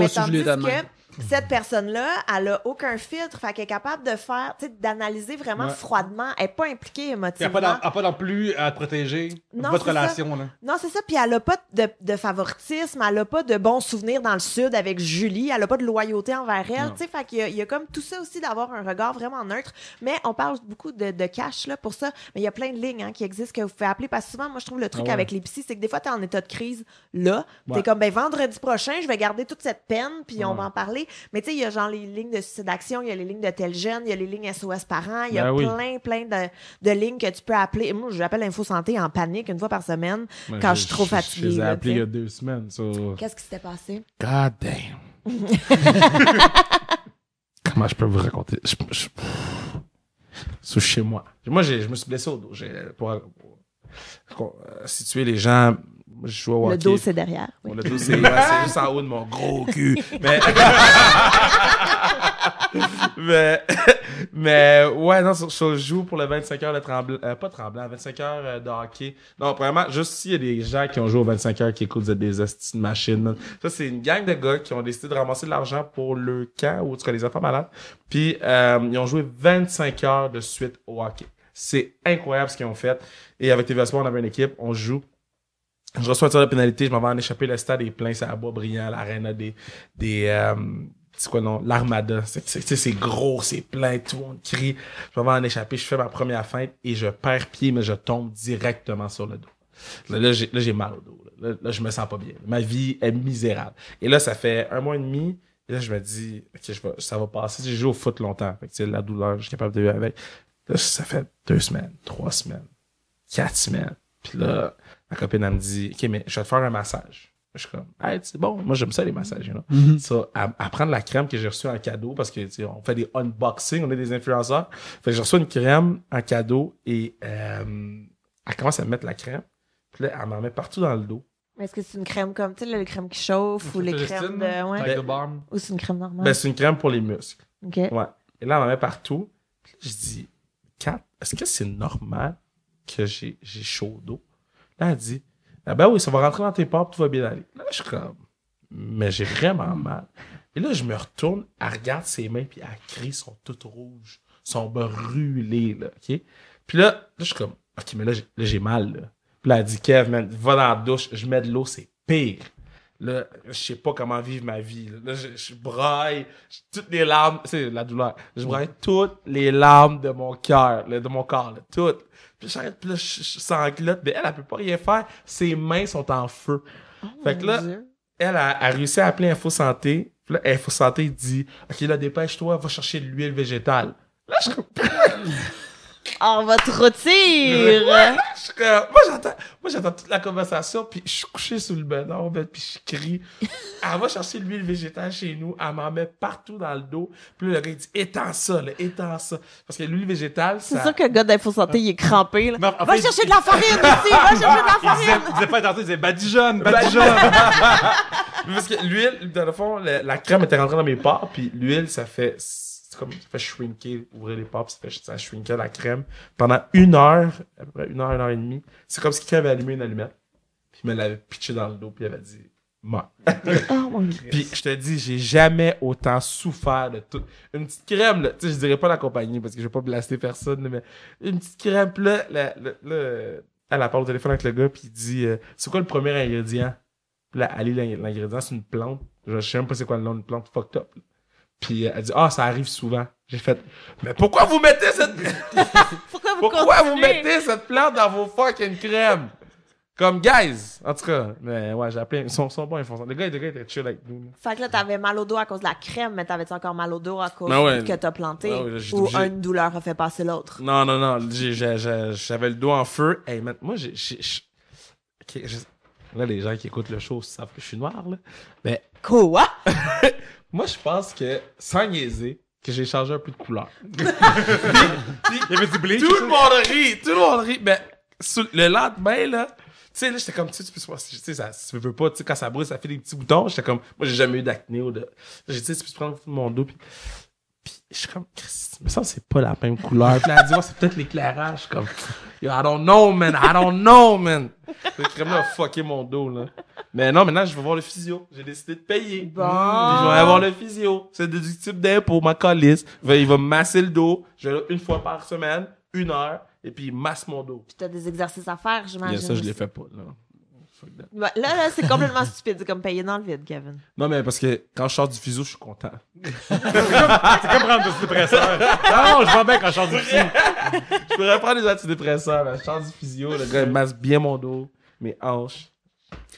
cette personne-là, elle a aucun filtre, fait qu'elle est capable de faire, d'analyser vraiment froidement. Elle n'est pas impliquée émotivement. elle n'a pas, non plus à protéger votre relation. Non, c'est ça. Puis elle n'a pas de, favoritisme, elle n'a pas de bons souvenirs dans le Sud avec Julie, elle n'a pas de loyauté envers elle. fait qu'il y, y a comme tout ça aussi d'avoir un regard vraiment neutre. Mais on parle beaucoup de, cash là, pour ça, mais il y a plein de lignes hein, qui existent que vous pouvez appeler parce que souvent, moi, je trouve le truc ah avec les psy, c'est que des fois, tu es en état de crise là. Tu es comme, ben vendredi prochain, je vais garder toute cette peine, puis on va en parler mais tu sais, il y a genre les lignes de suicide d'action il y a les lignes de tel jeune, il y a les lignes SOS parents, il y a ben plein, plein de, lignes que tu peux appeler. Moi, j'appelle Info Santé en panique une fois par semaine ben, quand je, suis trop fatiguée. Je les ai appelés il y a deux semaines. Qu'est-ce qui s'était passé? God damn! Comment je peux vous raconter? Je, chez moi. Moi, je me suis blessé au dos. Pour, pour, euh, situer les gens, le dos, c'est derrière. le dos, c'est juste en haut de mon gros cul. Mais... mais, ouais, non, je, joue pour le 25 heures de tremblant, euh, pas tremblant, 25 heures euh, de hockey. Non, premièrement, juste s'il y a des gens qui ont joué au 25 heures qui écoutent des de machines. Ça, c'est une gang de gars qui ont décidé de ramasser de l'argent pour le camp ou en tout cas les enfants malades. Puis, euh, ils ont joué 25 heures de suite au hockey. C'est incroyable ce qu'ils ont fait. Et avec TVSport, on avait une équipe, on joue je reçois un tir pénalité, je m'en vais en échapper. Le stade est plein, c'est à bois brillant, l'arène des. des euh, c'est quoi non l'armada c'est gros c'est plein tout le monde crie je m'en vais en échapper je fais ma première feinte et je perds pied mais je tombe directement sur le dos là, là j'ai mal au dos là. je me sens pas bien ma vie est misérable et là ça fait un mois et demi et là je me dis ok je vais, ça va passer j'ai joué au foot longtemps fait la douleur je suis capable de vivre avec là ça fait deux semaines trois semaines quatre semaines puis là Ma copine, elle me dit, OK, mais je vais te faire un massage. Je suis comme, hey, c'est bon, moi j'aime ça les massages. You à, mm-hmm. prendre la crème que j'ai reçue en cadeau parce que on fait des unboxings, on est des influenceurs. Fait que une crème en cadeau et euh, elle commence à me mettre la crème. Puis là, elle m'en met partout dans le dos. Est-ce que c'est une crème comme, tu sais, les crèmes qui chauffent ou les crèmes de. Ouais, ou c'est une crème normale? Ben, c'est une crème pour les muscles. OK. Ouais. Et là, elle m'en met partout. Puis je dis, Kat, est-ce que c'est normal que j'ai chaud dos? Là, elle dit, ah ben oui, ça va rentrer dans tes pores, tout va bien aller. Là, je suis comme, mais j'ai vraiment hmm. mal. Et là, je me retourne, elle regarde ses mains, puis elle crie, sont toutes rouges, sont brûlées, là, OK? Puis là, je suis comme, OK, mais là, j'ai mal, là. Puis là, elle dit, Kev, man, va dans la douche, je mets de l'eau, c'est pire. Là, je sais pas comment vivre ma vie. Là, je, je, braille toutes les larmes, c'est la douleur. Je hmm. braille toutes les larmes de mon cœur, de mon corps, là, toutes. Puis j'arrête, puis là, je, Mais elle, elle peut pas rien faire. Ses mains sont en feu. Oh fait que là, elle a, réussi à appeler Info Santé. Puis là, Info Santé dit Ok, là, dépêche-toi, va chercher de l'huile végétale. Là, je on va te retirer. moi, j'entends, moi, j'entends toute la conversation, puis je suis couché sous le bain puis je crie. Elle va chercher l'huile végétale chez nous, elle m'en met partout dans le dos. Puis là, le gars, dit étends ça, étends ça. Parce que l'huile végétale, ça... C'est sûr que le gars d'Info Santé, il est crampé. va chercher de la farine ici, va chercher de la farine. Il disait pas étendre, il disait badigeonne, badigeonne. Parce que l'huile, dans le fond, la, la crème était rentrée dans mes pores, puis l'huile, ça fait c'est comme, ça fait shrinker, ouvrir les portes, ça fait ça shrinker la crème. Pendant une heure, à peu près une heure, une heure et demie, c'est comme si quelqu'un avait allumé une allumette, puis il me l'avait pitché dans le dos, puis il avait dit mort. Ah, puis je te dis, j'ai jamais autant souffert de tout. Une petite crème, là, tu sais, je dirais pas la compagnie parce que je vais pas blaster personne, mais une petite crème, là, elle parle au téléphone avec le gars, puis il dit euh, C'est quoi le premier ingrédient Puis là, elle l'ingrédient, c'est une plante. Je sais même pas c'est quoi le nom d'une plante, fucked up. Puis elle dit Ah, ça arrive souvent. J'ai fait Mais pourquoi vous mettez cette. pourquoi vous, pourquoi vous mettez cette plante dans vos fucking crèmes Comme guys En tout cas, mais ouais, j'ai appelé. Ils sont, sont bons, ils font Les gars, les gars étaient chill avec nous. Fait que là, t'avais mal au dos à cause de la crème, mais t'avais-tu encore mal au dos à cause de ben ce que t'as planté ben Ou une douleur a fait passer l'autre Non, non, non. J'avais le dos en feu. Hey, maintenant, moi, j'ai. là, les gens qui écoutent le show savent que je suis noir, là. Mais Quoi? Moi, je pense que, sans niaiser, que j'ai changé un peu de couleur. Il y avait du blé. Tout le monde rit, tout le monde rit. Mais le lendemain, là, tu sais, là, j'étais comme, tu sais, tu peux tu sais, ça, tu veux pas, tu sais, quand ça brûle, ça fait des petits boutons. J'étais comme, moi, j'ai jamais eu d'acné ou de. J'ai dit, tu peux prendre mon dos, puis Pis je suis comme, mais ça, c'est pas la même couleur. Puis là, elle dit, c'est peut-être l'éclairage. comme, I don't know, man. I don't know, man. C'est vraiment fucké mon dos, là. Mais non, maintenant, je vais voir le physio. J'ai décidé de payer. Bon. je vais voir le physio. C'est déductible d'impôt, ma colisse. Il va masser le dos. Je vais là une fois par semaine, une heure. Et puis, il masse mon dos. Puis t'as des exercices à faire, j'imagine. ça, je les fais pas, là là, là, c'est complètement stupide. C'est comme payer dans le vide, Kevin. Non, mais parce que quand je sors du physio, je suis content. c'est comme, prendre des antidépresseurs. Non, je vais bien quand je sors du physio. je pourrais prendre des antidépresseurs. je sors du physio, Je gars, il masse bien mon dos, mes hanches.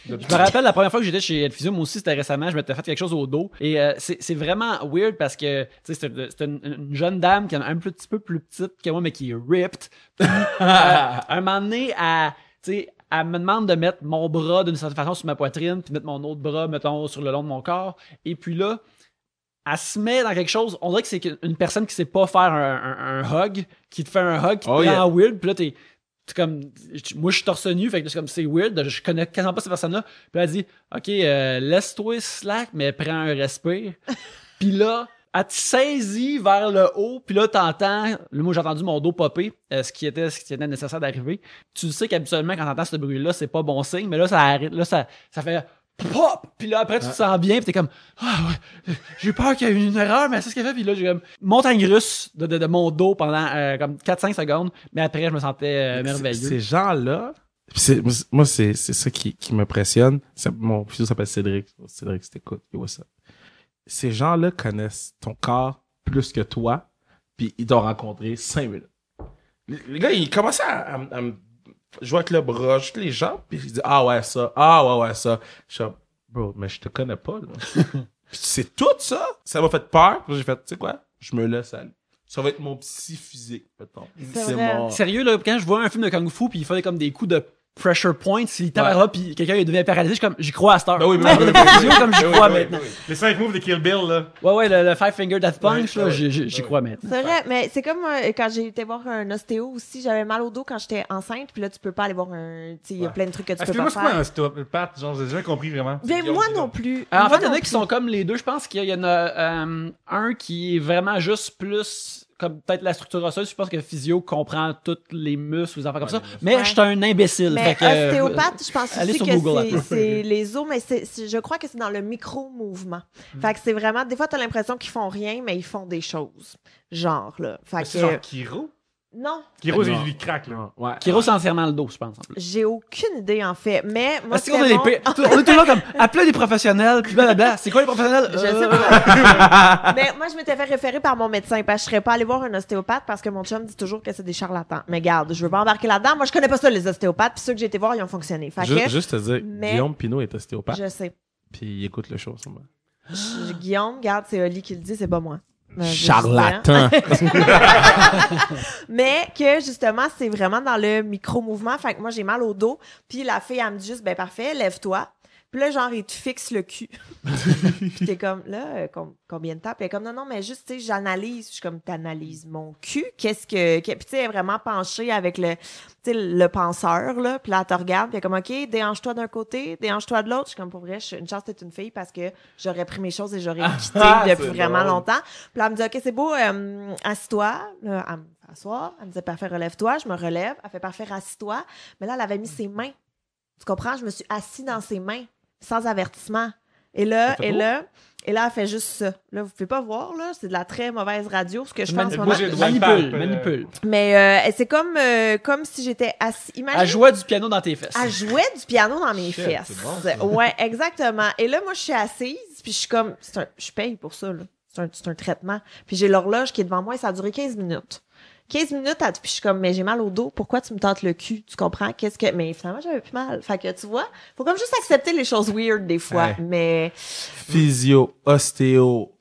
Je me rappelle la première fois que j'étais chez physio, moi aussi c'était récemment, je m'étais fait quelque chose au dos. Et euh, c'est vraiment weird parce que c'était une, jeune dame qui est un petit peu plus petite que moi, mais qui est ripped. euh, un moment donné, elle, elle me demande de mettre mon bras d'une certaine façon sur ma poitrine, puis mettre mon autre bras, mettons, sur le long de mon corps. Et puis là, elle se met dans quelque chose. On dirait que c'est une personne qui sait pas faire un, hug, qui te fait un hug, qui te oh, prend en weird, puis là, t'es. Comme, moi, je suis torse nu, fait que c'est comme, c'est weird, je connais quasiment pas cette personne-là. Puis elle dit, OK, euh, laisse-toi slack, mais prends un respire. puis là, elle te vers le haut, puis là, t'entends, moi j'ai entendu mon dos popper, euh, ce, qui était, ce qui était nécessaire d'arriver. Tu sais qu'habituellement, quand t'entends ce bruit-là, c'est pas bon signe, mais là, ça arrête, là, ça, fait pop! Puis là, après, tu te sens bien, puis t'es comme, ah ouais, j'ai peur qu'il y ait une erreur, mais c'est ce qu'elle fait. Puis là, j'ai comme, montagne russe de, de, mon dos pendant euh, comme 4-5 secondes, mais après, je me sentais euh, merveilleux. Ces gens-là, moi, c'est ça qui, qui m'impressionne. Mon fils s'appelle Cédric. Cédric, t'écoute, il voit ça ces gens-là connaissent ton corps plus que toi, puis ils t'ont rencontré cinq minutes. Les gars, ils commençaient à, me jouer avec le bras, juste les jambes, puis ils disent Ah ouais, ça, ah ouais, ouais, ça. Je suis bro, mais je te connais pas, là. c'est tout ça. Ça m'a fait peur. J'ai fait, tu sais quoi, je me laisse aller. Ça va être mon psy physique, peut C'est Sérieux, là, quand je vois un film de Kung Fu, puis il fallait comme des coups de pressure point, s'il tape pis puis quelqu'un devient paralysé, comme, j'y crois à heure Ben ben oui, comme maintenant. Les 5 moves de Kill Bill, là. Ouais, ouais, le, Five Finger Death Punch, là, j'y crois maintenant. C'est vrai, mais c'est comme euh, quand j'ai été voir un ostéo aussi, j'avais mal au dos quand j'étais enceinte, puis là, tu peux pas aller voir un. Tu il y a plein de trucs que tu peux pas faire. c'est quoi un euh, Pat? Genre, j'ai jamais compris vraiment. Mais ben, moi non plus. Ah, en fait, il y en a qui sont comme les deux. Je pense qu'il y en a euh, un qui est vraiment juste plus comme peut-être la structure osseuse, je pense que physio comprend tous les muscles, les enfants comme ça. Mais je suis un imbécile. Mais euh, je pense aussi que c'est les os, mais je crois que c'est dans le micro-mouvement. Mm-hmm. c'est vraiment, des fois, tu as l'impression qu'ils font rien, mais ils font des choses. Genre, là. Fait que, non. Kiros, il lui craque, là. Ouais. Kiros en serrant le dos, je pense. J'ai aucune idée, en fait. Mais moi, c'est. on, est toujours comme appelez des professionnels, puis blablabla. C'est quoi les professionnels Je sais euh. pas. mais moi, je m'étais fait référer par mon médecin. Parce que je serais pas allé voir un ostéopathe parce que mon chum dit toujours que c'est des charlatans. Mais garde, je veux pas embarquer là-dedans. Moi, je connais pas ça, les ostéopathes. Puis ceux que j'ai été voir, ils ont fonctionné. juste, te dire, Guillaume Pinot est ostéopathe. Je sais. Puis il écoute le show, Guillaume, garde, c'est Oli qui le dit, c'est pas moi. Ben, charlatan. mais que justement, c'est vraiment dans le micro-mouvement. Fait que moi, j'ai mal au dos. Puis la fille, elle me dit juste, ben parfait, lève-toi. Puis là, genre, il te fixe le cul. puis t'es comme, là, euh, combien de temps? Puis elle est comme, non, non, mais juste, tu sais, j'analyse. Je suis comme, t'analyses mon cul? Qu'est-ce que. Puis tu sais, elle est vraiment penchée avec le, le penseur, là. Puis là, elle te regarde. Puis elle est comme, OK, déhanche-toi d'un côté, déhanche-toi de l'autre. Je suis comme, pour vrai, je une chance d'être une fille parce que j'aurais pris mes choses et j'aurais quitté ah, depuis vraiment longtemps. Puis là, elle me dit, OK, c'est beau, euh, assis-toi. elle me assoit. Elle me dit, parfait, relève-toi. Je me relève. Elle fait, parfait, assis-toi. Mais là, elle avait mis mm. ses mains. Tu comprends? Je me suis assis dans ses mains sans avertissement. Et là, et là, et là, elle fait juste ça. Là, vous pouvez pas voir, là, c'est de la très mauvaise radio, ce que je pense. Manipule, manipule, euh, manipule. Mais euh, c'est comme, euh, comme si j'étais assis. Imagine, elle jouait du piano dans tes fesses. Elle jouait du piano dans mes fesses. ouais, exactement. Et là, moi, je suis assise, puis je suis comme, je paye pour ça, là. C'est un, un, traitement. Puis j'ai l'horloge qui est devant moi et ça a duré 15 minutes. 15 minutes, à, puis je suis comme, mais j'ai mal au dos, pourquoi tu me tentes le cul? Tu comprends? Qu'est-ce que. Mais finalement, j'avais plus mal. Fait que tu vois, faut comme juste accepter les choses weird des fois, mais. Physio, ostéo,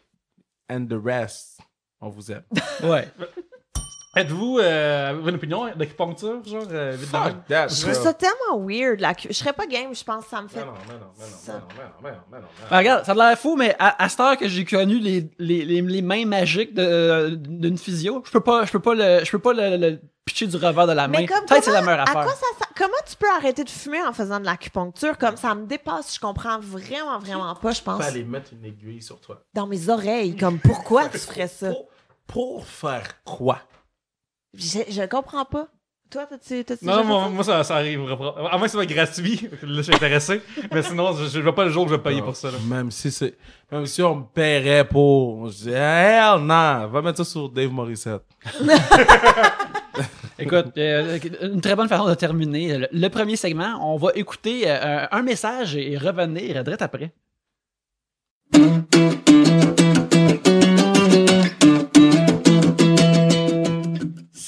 and the rest. On vous aime. Ouais. Êtes-vous euh, une opinion d'acupuncture, genre euh, Je trouve ça tellement weird. La Je serais pas game, je pense, ça me fait. non, non, non, non, non, non, non, ah, non. regarde, ça a l'air fou, mais à, cette heure que j'ai connu les, les, les, mains magiques d'une physio, je peux pas, je peux pas le, je peux pas le, pitcher du revers de la main. Mais comme Peut-être c'est la à quoi ça Comment tu peux arrêter de fumer en faisant de l'acupuncture? Comme ça me dépasse, je comprends vraiment, vraiment pas, je pense. aller mettre une aiguille sur toi. Dans mes oreilles, comme pourquoi tu ferais ça? pour faire quoi? Je, je comprends pas. Toi, t'as-tu. Non, moi, ça, arrive. À moins que ce soit gratuit, là, je suis intéressé. mais sinon, je, je vois pas le jour que je vais payer pour ça. Même si c'est. Même si on me paierait pour. Je dis, hell non, va mettre ça sur Dave Morissette. Écoute, euh, une très bonne façon de terminer le, premier segment. On va écouter euh, un message et revenir euh, direct après.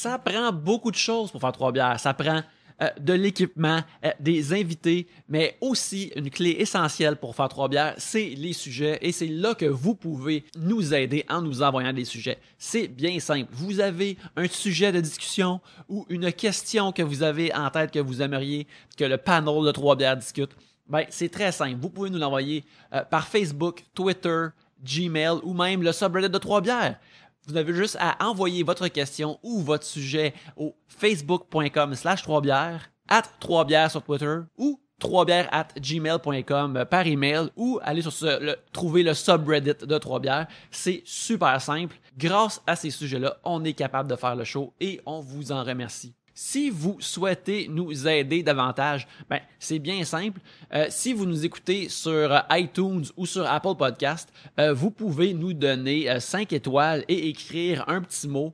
ça prend beaucoup de choses pour faire trois bières. Ça prend euh, de l'équipement, euh, des invités, mais aussi une clé essentielle pour faire trois bières, c'est les sujets et c'est là que vous pouvez nous aider en nous envoyant des sujets. C'est bien simple. Vous avez un sujet de discussion ou une question que vous avez en tête que vous aimeriez que le panel de trois bières discute. Ben, c'est très simple. Vous pouvez nous l'envoyer euh, par Facebook, Twitter, Gmail ou même le subreddit de trois bières. Vous avez juste à envoyer votre question ou votre sujet au facebook.com slash 3bières, at 3bières sur Twitter ou 3bières at gmail.com par email ou aller sur ce, le, trouver le subreddit de 3bières. C'est super simple. Grâce à ces sujets-là, on est capable de faire le show et on vous en remercie. Si vous souhaitez nous aider davantage, ben, c'est bien simple. Euh, si vous nous écoutez sur euh, iTunes ou sur Apple Podcast, euh, vous pouvez nous donner cinq 5 étoiles et écrire un petit mot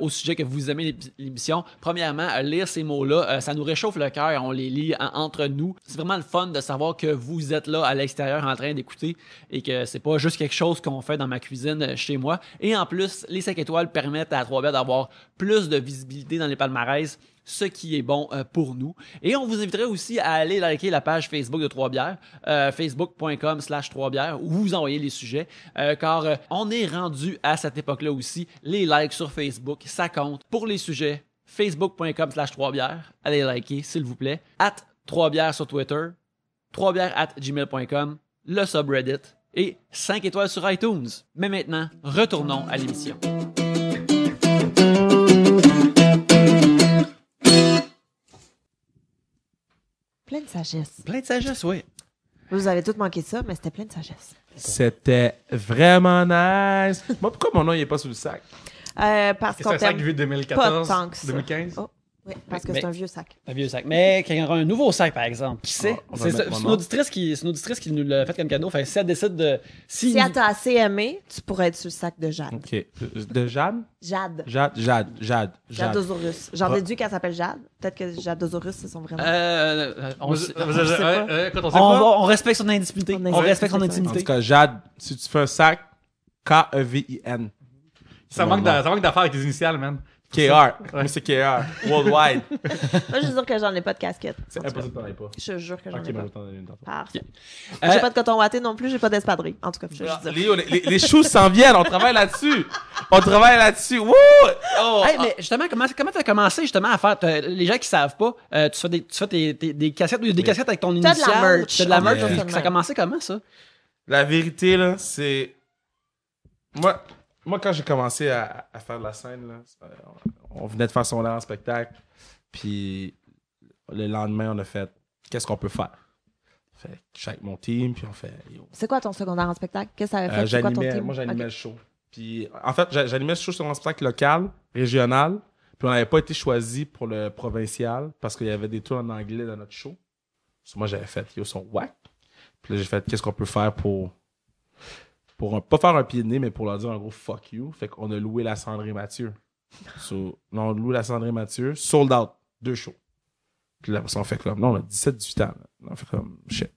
au sujet que vous aimez l'émission. Premièrement, lire ces mots-là, ça nous réchauffe le cœur, on les lit entre nous. C'est vraiment le fun de savoir que vous êtes là à l'extérieur en train d'écouter et que c'est pas juste quelque chose qu'on fait dans ma cuisine chez moi. Et en plus, les 5 étoiles permettent à 3 b d'avoir plus de visibilité dans les palmarès ce qui est bon euh, pour nous. Et on vous inviterait aussi à aller liker la page Facebook de Trois Bières, euh, facebook.com slash Bières, où vous envoyez les sujets, euh, car on est rendu à cette époque-là aussi. Les likes sur Facebook, ça compte. Pour les sujets, facebook.com slash Bières, allez liker, s'il vous plaît. At Trois Bières sur Twitter, Trois Bières at gmail.com, le subreddit et 5 étoiles sur iTunes. Mais maintenant, retournons à l'émission. Plein de sagesse. Plein de sagesse, oui. Vous avez tous manqué ça, mais c'était plein de sagesse. C'était vraiment nice. Moi, pourquoi mon nom n'est pas sur le sac? Euh, parce qu'on C'est un sac vu 2014, 2015? Oh. Oui, parce que c'est un vieux sac. Un vieux sac. Mais quelqu'un y aura un nouveau sac, par exemple. Qui ah, sait? c'est une auditrice, qui, qui nous l'a fait comme cadeau. si elle décide de. Si, elle t'a assez aimé, tu pourrais être sur le sac de Jade. De, Jade? Jade? Jade. Jade, Jade, Jade. Jadosaurus. J'en ah. déduis qu'elle s'appelle Jade. Peut-être que Jade c'est son vrai nom. Euh, on, respecte son intimité. On, respecte son intimité. En tout cas, Jade, si tu fais un sac, K-E-V-I-N. Ça manque d'affaires avec tes initiales, man. KR. Moi, c'est KR. Worldwide. Moi, je jure que j'en ai pas de casquette. C'est impossible que t'en aies pas. Je jure que j'en ai ben, pas. Ok, une Parfait. J'ai euh, pas de coton ouaté non plus, j'ai pas d'espadrille. En tout cas, je veux Léo, les choux s'en viennent. On travaille là-dessus. On travaille là-dessus. Wouh! Oh, ah. mais justement, comment t'as commencé justement à faire. Les gens qui savent pas, euh, tu fais des casquettes ou des casquettes avec ton initial. T'as de la merch. T'as de la Ça a commencé comment ça? La vérité, là, c'est. Moi, moi, quand j'ai commencé à, faire la scène, on venait de faire son en spectacle. Puis le lendemain, on a fait qu'est-ce qu'on peut faire? Fait Check mon team, puis on fait. C'est quoi ton secondaire en spectacle? Qu'est-ce que ça avait fait? Euh, moi, j'animais le show. Puis en fait, j'animais le show sur un spectacle local, régional. Puis on n'avait pas été choisi pour le provincial parce qu'il y avait des tours en anglais dans notre show. moi, j'avais fait, yo, son whack. Puis là, j'ai fait, qu'est-ce qu'on peut faire pour pour pas faire un pied de nez, mais pour leur dire en gros fuck you. Fait qu'on a loué la Cendrée Mathieu. So, on loue la Cendrée Mathieu, sold out, deux shows. Puis là, on fait comme, non, on a 17-18 ans. On fait comme, shit,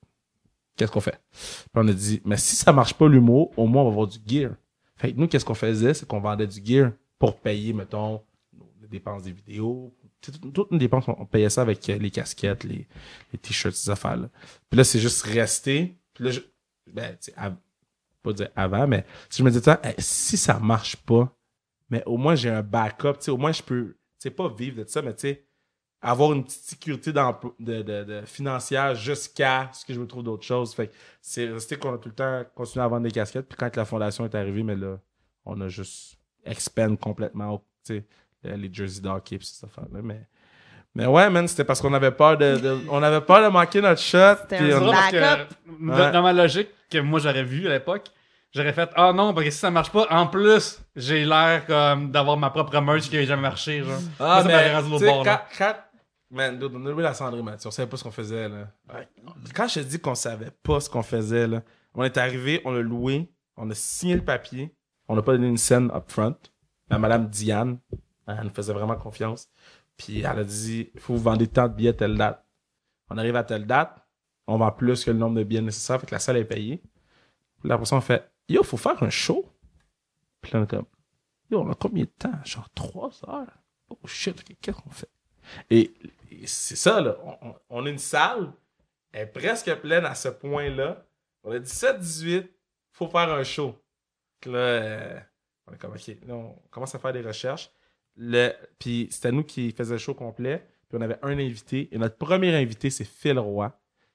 qu'est-ce qu'on fait? Puis on a dit, mais si ça marche pas l'humour, au moins on va avoir du gear. Fait que nous, qu'est-ce qu'on faisait, c'est qu'on vendait du gear pour payer, mettons, les dépenses des vidéos. Toutes, toutes nos dépenses, on payait ça avec euh, les casquettes, les, t-shirts, ces affaires-là. Puis là, c'est juste resté. Puis là, je, ben, pas dire avant, mais si je me disais si ça marche pas, mais au moins j'ai un backup, au moins je peux, tu pas vivre de ça, mais tu sais, avoir une petite sécurité de, financière jusqu'à ce que je me trouve d'autres choses. Fait c'est rester qu'on a tout le temps continué à vendre des casquettes. Puis quand la fondation est arrivée, mais là, on a juste expand complètement les jerseys d'hockey et tout ça Mais mais ouais, man, c'était parce qu'on avait peur de, on avait peur de manquer notre shot. Puis que, Dans ma logique que moi j'aurais vu à l'époque, j'aurais fait ah non parce que si ça marche pas, en plus j'ai l'air comme d'avoir ma propre merch qui a jamais marché genre. Ah mais, ça rendu quand, on a la cendrée, man. On savait pas ce qu'on faisait là. Quand je te dis qu'on savait pas ce qu'on faisait là, on est arrivé, on l'a loué, on a signé le papier, on n'a pas donné une scène up front. La madame Diane, elle nous faisait vraiment confiance. Puis elle a dit, il faut vous vendre tant de billets à telle date. On arrive à telle date, on vend plus que le nombre de billets nécessaires, fait que la salle est payée. Puis la personne fait, yo, faut faire un show. Puis là, on est comme, yo, on a combien de temps? Genre trois heures? Oh shit, qu'est-ce qu'on fait? Et, c'est ça, là. On, a une salle, elle est presque pleine à ce point-là. On a 17-18, faut faire un show. Puis là, euh, on est comme, OK, là, on commence à faire des recherches. Le... Puis c'était nous qui faisions le show complet. Puis on avait un invité. Et notre premier invité, c'est Phil Roy.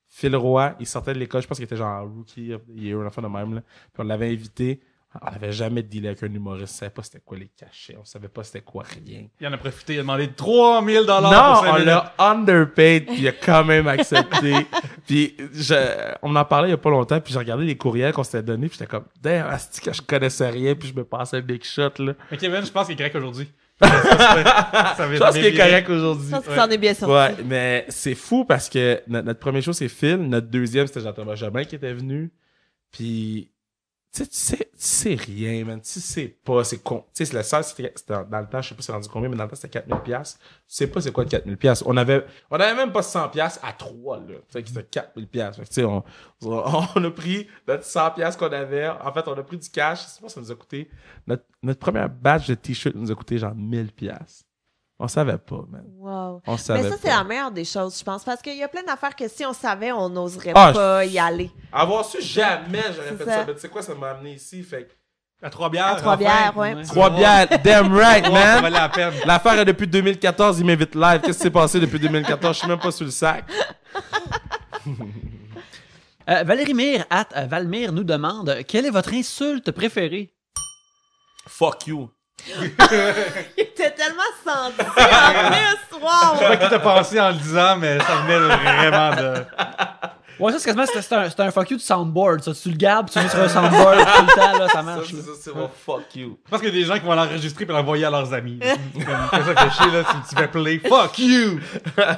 Phil Roy, il sortait de l'école, je pense qu'il était genre rookie of the un enfant de même. Là. Puis on l'avait invité. On avait jamais dealé avec un humoriste. On savait pas c'était quoi les cachets. On savait pas c'était quoi rien. Il en a profité. Il a demandé 3000 dollars. Non, on l'a underpaid. Puis il a quand même accepté. puis je, on en parlait il y a pas longtemps. Puis j'ai regardé les courriels qu'on s'était donnés. Puis j'étais comme, damn, que je connaissais rien. Puis je me passais big shot, là. Mais Kevin, je pense qu'il est grec aujourd'hui ça, je pense qu'il est correct aujourd'hui. Je pense qu'il s'en est bien sorti. Ouais, mais c'est fou parce que notre, première chose c'est Phil. Notre deuxième, c'était Jean-Thomas Jobin qui était venu. Puis tu sais, tu sais rien, man. Tu sais pas, c'est con. Tu sais, c'est la salle, c'était, dans, le temps, je sais pas si c'est rendu combien, mais dans le temps, c'était 4000$. Tu sais pas c'est quoi 4000$. On avait, on avait même pas 100$ à 3, là. Fait sais, c'était 4000$. Fait que, tu sais, on, on, a pris notre 100$ qu'on avait. En fait, on a pris du cash. Je sais pas, ça nous a coûté. Notre, notre première batch de t-shirt nous a coûté genre 1000$. On savait pas, man. Wow. Mais ça, c'est la meilleure des choses, je pense. Parce qu'il y a plein d'affaires que si on savait, on n'oserait ah, pas y aller. Avoir su, jamais j'aurais fait ça. Mais tu sais quoi, ça m'a amené ici. Fait à trois bières. À trois bières, oui. Trois bières, damn right, man. Ça valait la peine. L'affaire est depuis 2014, il m'invite live. Qu'est-ce qui s'est passé depuis 2014? Je suis même pas sur le sac. Euh, Valérie Mire, at euh, Valmire, nous demande quelle est votre insulte préférée? Fuck you. il était tellement senti en plus! Wow! Je sais pas qui t'a pensé en le disant, mais ça venait vraiment de. Ouais, ça, c'est quasiment c'était un, fuck you de soundboard. Ça. Tu le gardes, tu mets sur un soundboard tout le temps, là, ça marche. Ça, c'est un fuck you. Parce qu'il y a des gens qui vont l'enregistrer et l'envoyer à leurs amis. Comme ça que chier, là, tu, tu fais play. Fuck you!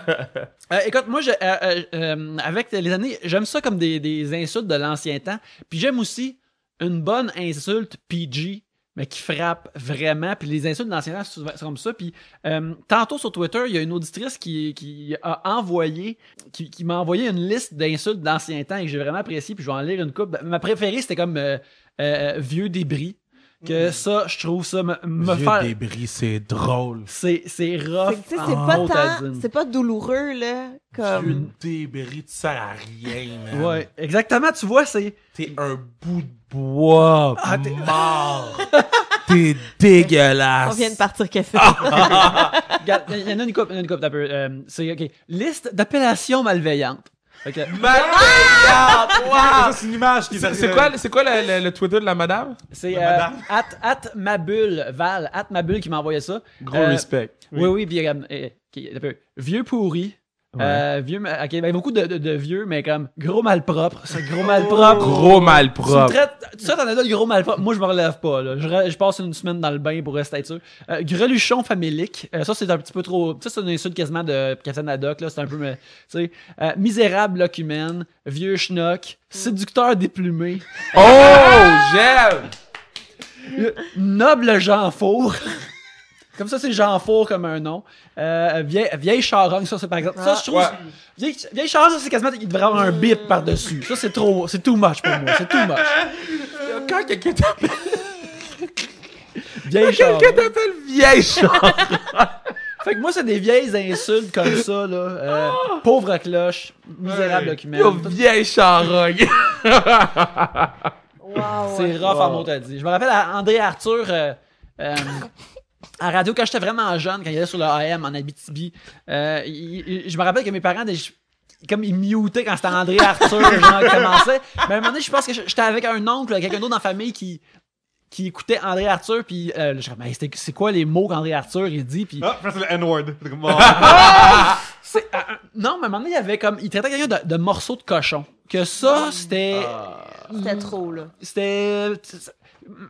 Euh, écoute, moi, euh, euh, avec les années, j'aime ça comme des, des insultes de l'ancien temps. Puis j'aime aussi une bonne insulte PG mais qui frappe vraiment. Puis les insultes temps, c'est comme ça. Puis euh, tantôt sur Twitter, il y a une auditrice qui, qui a envoyé, qui, m'a envoyé une liste d'insultes d'ancien temps et que j'ai vraiment apprécié. Puis je vais en lire une coupe. Ma préférée, c'était comme euh, euh, vieux débris que mm-hmm. ça, je trouve ça me, me faire. débris, c'est drôle. C'est, c'est rough. C'est pas c'est pas douloureux, là. Comme... Une débris, tu sers à rien, Ouais, exactement, tu vois, c'est. T'es un bout de bois ah, t'es... mort. t'es dégueulasse. On vient de partir café. il y en a une coupe, une coupe, D'abord, peu. Euh, OK. Liste d'appellations malveillantes. Ok. Madame! Ah! Wow! c'est une image qui C'est c'est euh, quoi, c'est quoi le, le- le Twitter de la madame? C'est euh, at, at Mabul, Val, at Mabul qui m'a envoyé ça. Gros Euh, respect. Oui, oui, puis, euh, euh, un peu, vieux pourri, euh, vieux, ok, ben, beaucoup de, de, vieux, mais comme gros malpropre. C'est gros malpropre. gros malpropre. Tu sais, t'en as d'autres gros malpropre. Moi, je me relève pas. Je, je, passe une semaine dans le bain pour rester sûr. Euh, greluchon famélique. Euh, ça, c'est un petit peu trop. Ça, c'est une insulte quasiment de Captain Haddock. C'est un peu. tu sais, misérable locumène. Vieux schnock. Séducteur déplumé. Oh, j'aime! Noble Jean Four. Comme ça, c'est Jean Four comme un nom. Euh, vieille, charogne, ça, c'est par exemple. Ça, je trouve. Vieille, charogne, ça, c'est quasiment. Il devrait avoir un bip par-dessus. Ça, c'est trop. C'est too much pour moi. C'est too much. Quand quelqu'un t'appelle. Vieille charogne. Quelqu'un t'appelle vieille charogne. Fait que moi, c'est des vieilles insultes comme ça, là. Euh, pauvre cloche, misérable document. vieille charogne. c'est rough à mot à dire. Je me rappelle à André Arthur. Euh, à radio, quand j'étais vraiment jeune, quand il y avait sur le AM en Abitibi, euh, je me rappelle que mes parents, comme ils mutaient quand c'était André Arthur, genre, commençait. Mais ben, à un moment donné, je pense que j'étais avec un oncle, quelqu'un d'autre dans la famille qui, qui écoutait André Arthur, puis euh, je me disais, c'est quoi les mots qu'André Arthur il dit, puis. Ah, c'est le N-word. Ah! Ah, ah, non, mais à un moment donné, il y avait comme. Il traitait quelqu'un de, de morceau de cochon. Que ça, c'était. C'était trop, là. C'était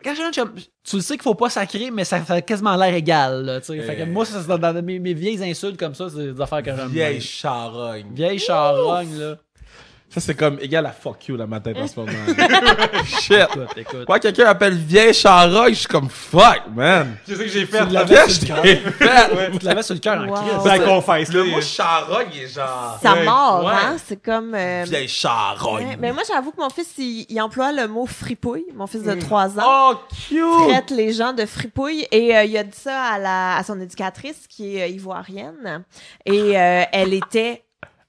quand je jeune, tu le sais qu'il faut pas sacrer, mais ça fait quasiment l'air égal. Là, sais. Fait que euh. moi, ça, mes, vieilles insultes comme ça, c'est des affaires que j'aime. Vieille charogne. Vieille charogne, là. Ça, c'est comme égal à fuck you, la matinée tête en ce moment. Shit, quelqu'un appelle vieille charogne, je suis comme fuck, man. Tu sais que j'ai fait? de la sur le cœur. Tu te l'avais sur le cœur en crise. C'est la confesse, Le mot charogne est genre. Ça mord, hein. C'est comme. Euh, vieille charogne. Mais moi, j'avoue que mon fils, il emploie le mot fripouille. Mon fils de 3 mm. ans. Oh, cute! Traite les gens de fripouille. Et euh, il a dit ça à son éducatrice qui est euh, ivoirienne. Et elle était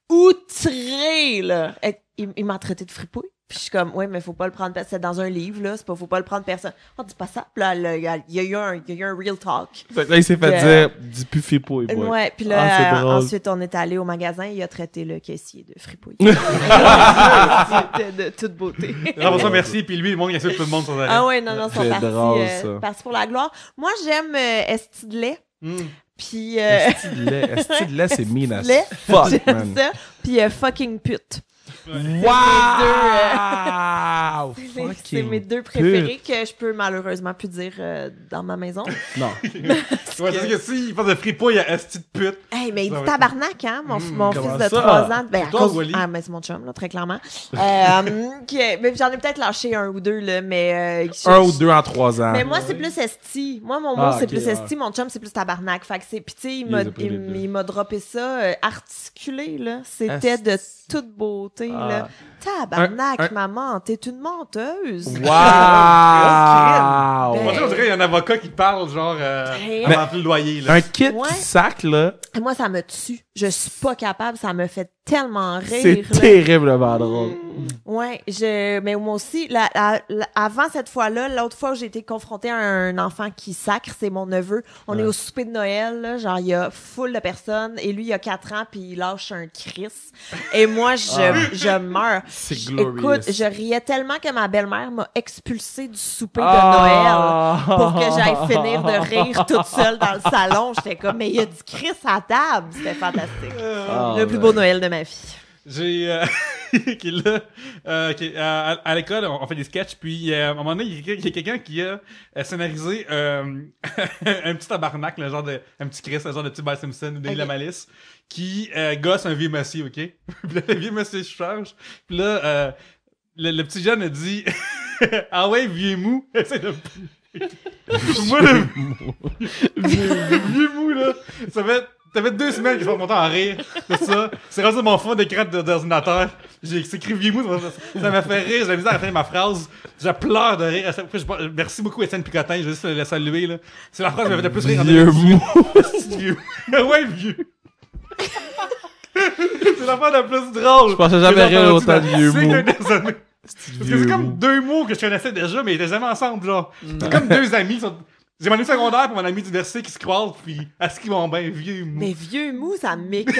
outré, là. Il, m'a traité de fripouille. Puis je suis comme, ouais, mais faut pas le prendre, c'est dans un livre, là, c'est pas, faut pas le prendre personne. On dit pas ça, là, il y, a eu un, il y a un real talk. là, il s'est fait dire, dis plus fripouille, boy. Ouais, puis là, ah, euh, ensuite, on est allé au magasin, il a traité le caissier de fripouille. C'était de toute beauté. Non, ça, merci, puis lui, moi, il que tout le monde s'en arrêt. Ah ouais, non, non, C'est parti euh, Parti pour la gloire. Moi, j'aime euh, Estidlet. Hmm. Puis. Euh... que de lait, c'est mean as fuck, man. Ça. Puis euh, fucking pute. Wow! C'est mes deux hein. préférés que je peux malheureusement plus dire euh, dans ma maison. Non. Tu que si il passe de y a esti de pute. Hey, mais il dit tabarnak, hein, mon, hmm, mon fils de 3 ans. Ben, cause... Ah, mais c'est mon chum, là, très clairement. Euh, mais j'en ai peut-être lâché un ou deux, là, mais. Euh, un ou deux en 3 ans. Mais moi, c'est plus esti. Moi, mon mot, ah, c'est plus esti. Mon chum, c'est plus tabarnak. Fait que c'est. Puis, tu sais, il m'a- droppé ça articulé, là. C'était de toute beauté. Ah, là. Ah. Tabarnak, maman, t'es une menteuse. Wow! Moi, on dirait qu'il y a un avocat qui parle, genre, euh, avant le loyer. Là. Un kit sac, là. Moi, ça me tue. Je suis pas capable, ça me fait tellement rire. C'est terriblement drôle. Ouais, je, mais moi aussi, la, avant cette fois-là, l'autre fois où j'ai été confrontée à un enfant qui sacre, c'est mon neveu. On est au souper de Noël, genre il y a full de personnes et lui il a 4 ans puis il lâche un cris et moi je, ah. je meurs. C'est Écoute, je riais tellement que ma belle-mère m'a expulsée du souper de ah. Noël pour que j'aille finir de rire toute seule dans le salon. J'étais comme mais il y a du Chris à table, c'était fantastique. Ah, le plus beau Noël de ma j'ai. Euh, qui est là. Euh, euh, à, l'école, on, fait des sketchs, puis à un moment donné, il y a, quelqu'un qui a scénarisé un petit tabarnak, le genre de. Un petit Chris, un genre de petit Bart Simpson ou de la malice, qui gosse un vieux monsieur, OK? puis là, le vieux monsieur se charge, puis là, le, petit jeune a dit Ah ouais, vieux mou! C'est le. le. vieux mou, là! Ça fait ça fait deux semaines que je mon temps en rire c'est ça. C'est rendu mon fond d'écran d'ordinateur. J'ai écrit mots. ça m'a fait rire. J'ai mis à la ma phrase. Je pleure de rire. Merci beaucoup, Étienne Picotin. Je vais juste la saluer. C'est la phrase qui m'a fait le plus rire vieux mou. vieux. ouais, vieux. C'est la phrase la plus drôle. Je pensais jamais rire autant de vieux mou. C'est comme deux mots que je connaissais déjà, mais ils étaient jamais ensemble, mm. C'est comme deux amis. J'ai mon ami secondaire pour mon ami du diversité qui se croise, puis à ce qu'ils vont bien vieux mou. Mais vieux mou, ça m'écoeure,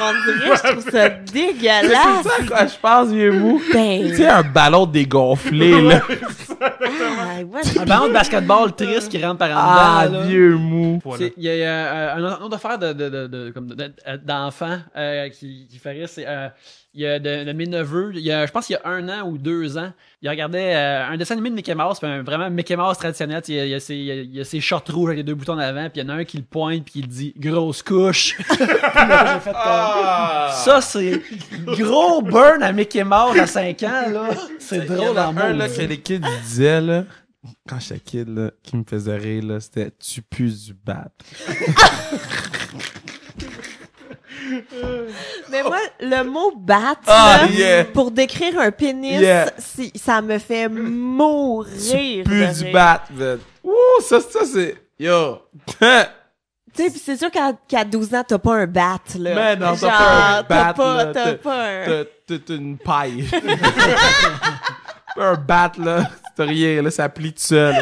on dirait, je trouve ça dégueulasse. C'est ça quoi je pense, vieux mou. Ben... un ballon dégonflé, là. un ballon de basketball triste qui rentre par en ah, dedans. Ah, vieux mou. Il y a euh, un une autre affaire d'enfant de, de, de, euh, qui, qui ferait, c'est... Euh, il y a de, mes neveux, il y a, je pense qu'il y a un an ou deux ans, il regardait euh, un dessin animé de Mickey Mouse, vraiment Mickey Mouse traditionnel. Il y, a, ses, il y a shorts rouges avec les deux boutons avant, puis il y en a un qui le pointe, puis il dit grosse couche. fait ah! Ça, c'est gros burn à Mickey Mouse à 5 ans. là. C'est drôle en un, là, que les kids disaient, là quand j'étais kid, là, qui me faisait rire, c'était Tu pues du bat. Mais moi, le mot «bat», ah, pour décrire un pénis, ça me fait mourir. Plus du «bat». Ouh, ça, ça, c'est. Yo! tu sais, pis c'est sûr qu'à 12 ans, t'as pas un bat, là. Mais non, t'as pas un bat, pas, T'as pas un... T'as une paille. pas un bat, là. T'as rien, là. Ça plie tout seul,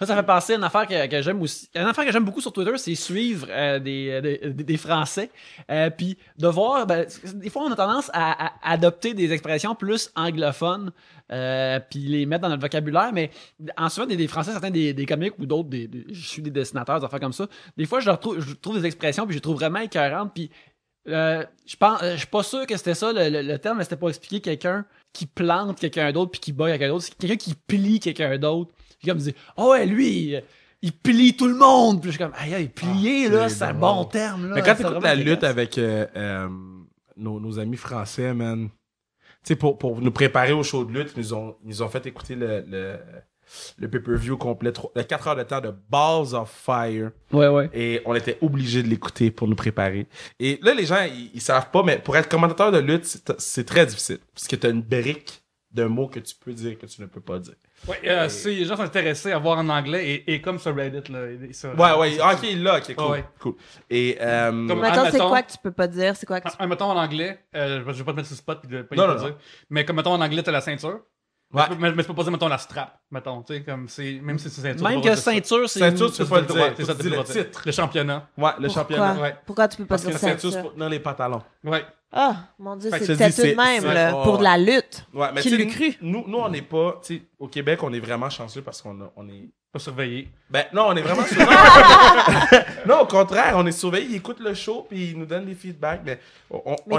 ça, ça fait passer à une affaire que, j'aime aussi. Une affaire que j'aime beaucoup sur Twitter, c'est suivre euh, euh, des, Français. Euh, puis de voir, ben, des fois, on a tendance à, adopter des expressions plus anglophones. puis les mettre dans notre vocabulaire, mais en suivant des, Français, certains des, des comiques ou d'autres, des, je suis des dessinateurs, des affaires comme ça. Des fois, je, je trouve des expressions, puis je les trouve vraiment écœurantes, puis je pense, je suis pas sûr que c'était ça le, terme, mais c'était pas expliquer quelqu'un qui plante quelqu'un d'autre puis qui bat quelqu'un d'autre. C'est quelqu'un qui plie quelqu'un d'autre puis comme dit, ah oh ouais, lui, il plie tout le monde. Puis je suis comme, aïe, il plier, ah, là, c'est un bon terme. Là, Mais quand tu t'écoutes la lutte avec euh, euh, nos, amis français, man, tu sais, pour, pour nous préparer au show de lutte, ils nous ont, ils ont fait écouter le, le, le pay-per-view complet, 4 heures de temps de Balls of Fire. Ouais, ouais. Et on était obligé de l'écouter pour nous préparer. Et là, les gens, ils, savent pas, mais pour être commentateur de lutte, c'est très difficile. Parce que t'as une brique d'un mot que tu peux dire que tu ne peux pas dire. Ouais, euh, euh, si les gens sont intéressés à voir en anglais et, comme sur Reddit. Là, ouais, ouais, euh, ah, ok, là, ok, cool. cool. Et, euh, comme, c'est quoi que tu peux pas dire? C'est quoi que ah, mettons en anglais, je vais pas te mettre sous spot puis de pas non, dire. Mais comme mettons en anglais, t'as la ceinture. Mais, c'est peux pas dire, mettons, la strap, mettons, tu sais, comme c'est. Même si c'est ceinture. Même que ceinture, c'est. Ceinture, tu peux pas le dire. C'est le titre. Le championnat. Ouais, le championnat. Pourquoi tu peux pas dire ceinture? Parce que ceinture, dans les pantalons. Ouais. Ah, mon Dieu, c'est tout de même, pour de la lutte. Ouais, mais Nous, nous, on n'est pas, tu sais, au Québec, on est vraiment chanceux parce qu'on on est. Pas surveillé. Ben, non, on est vraiment non, au contraire, on est surveillé. Ils écoutent le show puis ils nous donnent des feedbacks. Mais,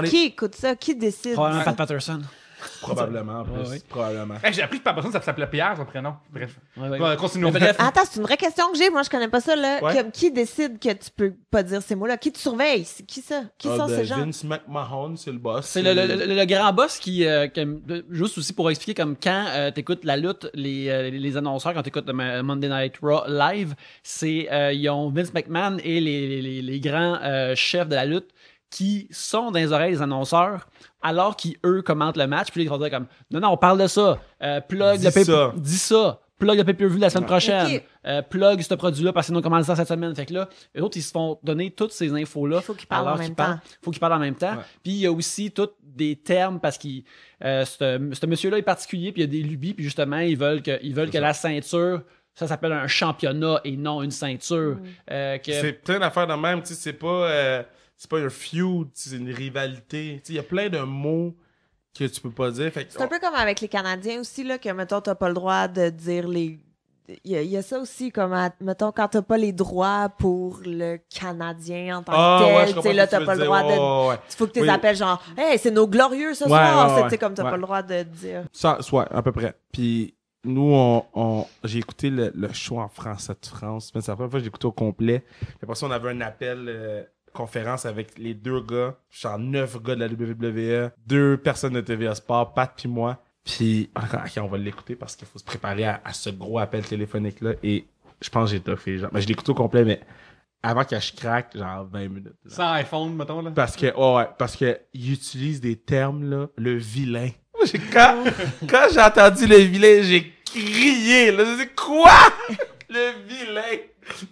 qui écoute ça? Qui décide? Probablement Pat Patterson. Probablement, Probablement. j'ai appris que par personne, ça s'appelait Pierre, son prénom. Bref. Attends, c'est une vraie question que j'ai. Moi, je connais pas ça, là. Comme, qui décide que tu peux pas dire ces mots-là? Qui te surveille? C'est qui ça? Qui ah, sont ces ben, gens? Vince McMahon, c'est le boss. C'est le, grand boss qui, euh, euh, juste aussi pour expliquer, comme quand euh, t'écoutes la lutte, les, annonceurs, quand t'écoutes Monday Night Raw live, c'est, ils ont Vince McMahon et les grands chefs de la lutte qui sont dans les oreilles des annonceurs alors qu'ils, eux, commentent le match. Puis ils vont dire comme Non, non, on parle de ça. Euh, plug dis ça. ça. Plug le pay-per-view la semaine prochaine. Euh, plug ce produit-là parce qu'ils nous commandé ça cette semaine. Fait que là, eux autres, ils se font donner toutes ces infos-là. Il faut qu'ils parlent, en même temps. faut qu'ils parlent en même temps. Puis il y a aussi tous des termes parce que euh, ce monsieur-là est particulier, puis il y a des lubies, puis justement, ils veulent que, veulent que la ceinture ça s'appelle un championnat et non une ceinture. Mm. C'est plein affaire de même, tu sais, c'est pas c'est pas un feud, c'est une rivalité. Il y a plein de mots que tu peux pas dire. C'est un peu comme avec les Canadiens aussi, là, que, mettons, t'as pas le droit de dire les... Il y, a ça aussi, comme, mettons, quand t'as pas les droits pour le Canadien en tant que ah, tel, tu sais, là, t'as pas le droit de... faut que tu oui. appelles genre, « Hey, c'est nos glorieux ce soir! c'est comme, t'as pas le droit de dire... Ça, soit à peu près. Puis nous, on, j'ai écouté le, choix en français de France, mais c'est la première fois que j'ai écouté au complet. J'ai l'impression qu'on avait un appel... Euh, conférence avec les deux gars, genre neuf gars de la WWE, deux personnes de TVA Sport, Pat puis moi. Puis, on va l'écouter parce qu'il faut se préparer à, ce gros appel téléphonique-là. Et je pense que j'ai toffé. Genre. Ben, je l'écoute au complet, mais avant que je craque, genre 20 minutes. Sans iPhone, mettons. Là. Parce que, oh, ouais, parce utilise des termes, là, le vilain. Quand, j'ai entendu le vilain, j'ai crié. Là, dit « quoi? Le vilain.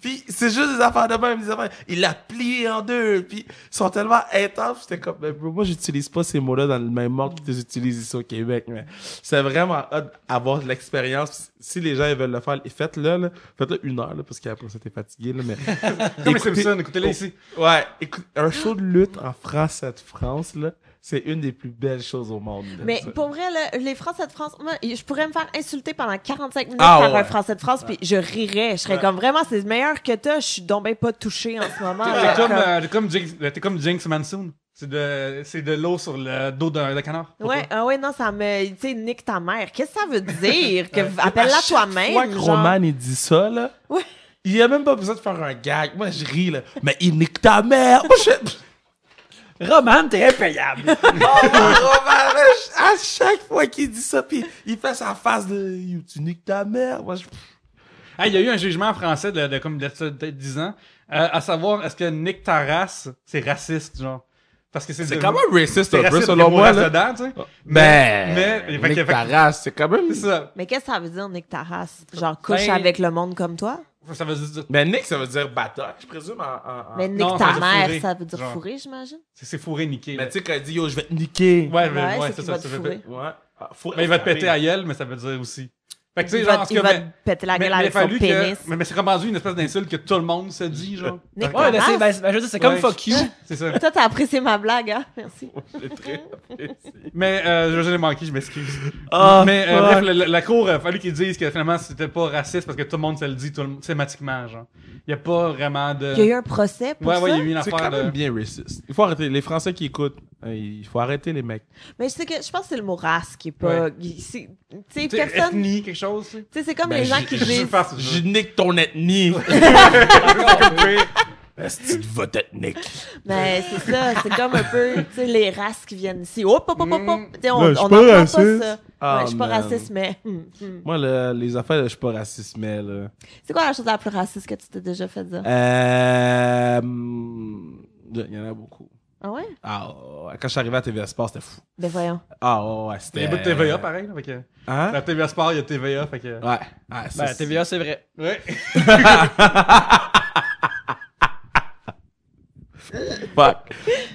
Puis c'est juste des affaires de même, des affaires. Il l'a plié en deux. Puis ils sont tellement intenses. J'étais comme, mais moi, j'utilise pas ces mots-là dans le même ordre que tu utilises ici au Québec. Mais c'est vraiment hot d'avoir l'expérience. Si les gens veulent le faire, faites-le. Là. Faites-le une heure, parce qu'après ça, fatigué. mais... Comme écoutez... Simpson, écoutez oh, ici. Ouais, écoute, un show de lutte en France, cette France, là c'est une des plus belles choses au monde. Mais pour vrai, les Français de France, je pourrais me faire insulter pendant 45 minutes ah, par un Français de France, puis je rirais. Je serais comme vraiment, c'est meilleur que toi, je suis donc ben pas touché en ce moment. Euh, t'es comme, Jinx euh, Mansoon. C'est de, l'eau sur le dos d'un canard. Ouais, ah ouais, non, ça me. Tu sais, nique ta mère. Qu'est-ce que ça veut dire? appelle-la toi-même. que Roman, il dit ça, là. Ouais. Il a même pas besoin de faire un gag. Moi, je ris, là. Mais il nique ta mère. Roman, t'es impayable. oh, Roman, à chaque fois qu'il dit ça, puis il fait sa face de tu niques ta mère. Moi, je... Ah, il y a eu un jugement français de, de comme peut-être 10 ans, euh, à savoir est-ce que Nick ta race, c'est raciste, genre. Parce que c'est C'est quand même raciste un peu, selon moi. Là. tu sais. Oh, mais. Mais. Nick ta c'est quand même. ça. Mais qu'est-ce que ça veut dire, Nick ta Genre, couche ben, avec le monde comme toi? Ça veut dire. Mais Nick, ça veut dire bataille, je présume. En, Mais Nick, ta mère, ça veut dire fourré, fourrer, j'imagine. C'est fourré, niquer. Mais tu sais, quand il dit yo, je vais te niquer. Ouais, ouais, ouais c'est ça. ça, ça fait... ouais. Ah, mais il va te péter à elle, mais ça veut dire aussi fait que, tu va, il va péter la gueule avec son pénis. mais c'est comme rendu une espèce d'insulte que tout le monde se dit, genre. Ouais, ben, je veux c'est comme fuck you. c'est ça. Toi, t'as apprécié ma blague, hein? Merci. J'ai très apprécié. Mais, euh, je l'ai manqué, je m'excuse. Ah, mais, euh, bref, la, cour, euh, a fallu qu'ils disent que finalement, c'était pas raciste parce que tout le monde se le dit tout le, thématiquement, genre. Il y a pas vraiment de. Il y a eu un procès pour ouais, ça. Ouais, il y a eu une affaire. de... bien raciste. Il faut arrêter. Les Français qui écoutent, euh, il faut arrêter les mecs. Mais je que, je pense que c'est le mot race qui est pas. Tu sais, personne. quelque chose c'est comme ben, les gens qui disent. Je nique ton ethnie. Est-ce que votre ethnique? Ben, c'est ça. C'est comme un peu, les races qui viennent ici. Hop, hop, pas ça. Ah, je suis pas raciste, mais. Moi, les affaires, je suis pas raciste, mais. C'est quoi la chose la plus raciste que tu t'es déjà fait dire? Euh. Hmm, il y en a beaucoup. Ah ouais? Ah, ouais. quand je suis arrivé à TVA Sport, c'était fou. Ben voyons. Ah ouais, c'était. Il y a de TVA euh, pareil. Là, hein? La TVA Sport, il y a TVA. Fait que... Ouais. ouais ben, TVA, c'est vrai. Ouais. Fuck.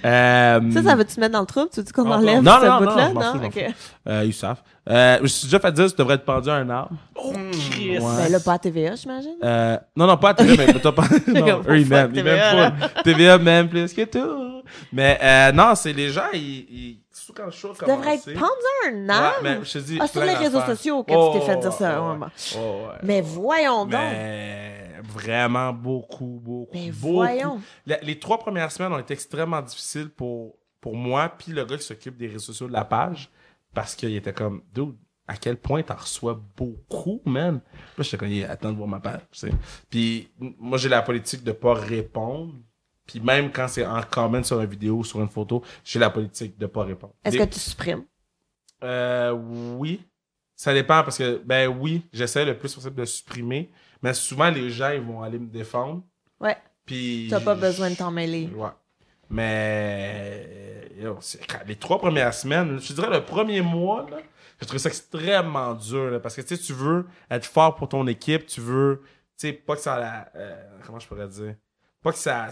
Euh, ça, ça veut te mettre dans le trouble? Tu dis qu'on enlève non, ce bout-là? Non, non, non? Euh, ils savent. Euh, je me suis déjà fait dire, que tu devrais être pendu à un arbre. Oh, Christ! mais ben là, pas à TVA, j'imagine? Euh, non, non, pas à TVA, mais t'as pas... non, eux, ils m'aiment. TVA plus que tout. Mais non, c'est les gens, ils... Tu devrais être pendu à un arbre? je te dis, ah, sur les réseaux sociaux que tu t'es fait dire oh, ça. Oh, ouais. Oh, Mais voyons donc! vraiment beaucoup, beaucoup. Ben, voyons. les trois premières semaines ont été extrêmement difficiles pour, pour moi, puis le gars qui s'occupe des réseaux sociaux de la page, parce qu'il était comme, dude, à quel point t'en reçois beaucoup, man. Moi, j'étais comme, attends de voir ma page. Tu sais. Puis moi, j'ai la politique de pas répondre. Puis même quand c'est en comment sur une vidéo ou sur une photo, j'ai la politique de pas répondre. Est-ce que tu supprimes? Euh, oui. Ça dépend parce que, ben oui, j'essaie le plus possible de supprimer. Mais souvent, les gens, ils vont aller me défendre. Ouais. Puis. T'as pas besoin de t'en mêler. Ouais. Mais. Euh, les trois premières semaines, je dirais le premier mois, je trouve ça extrêmement dur. parce que tu veux être fort pour ton équipe, tu veux. Tu sais, pas que ça. La, euh, comment je pourrais dire Pas que ça,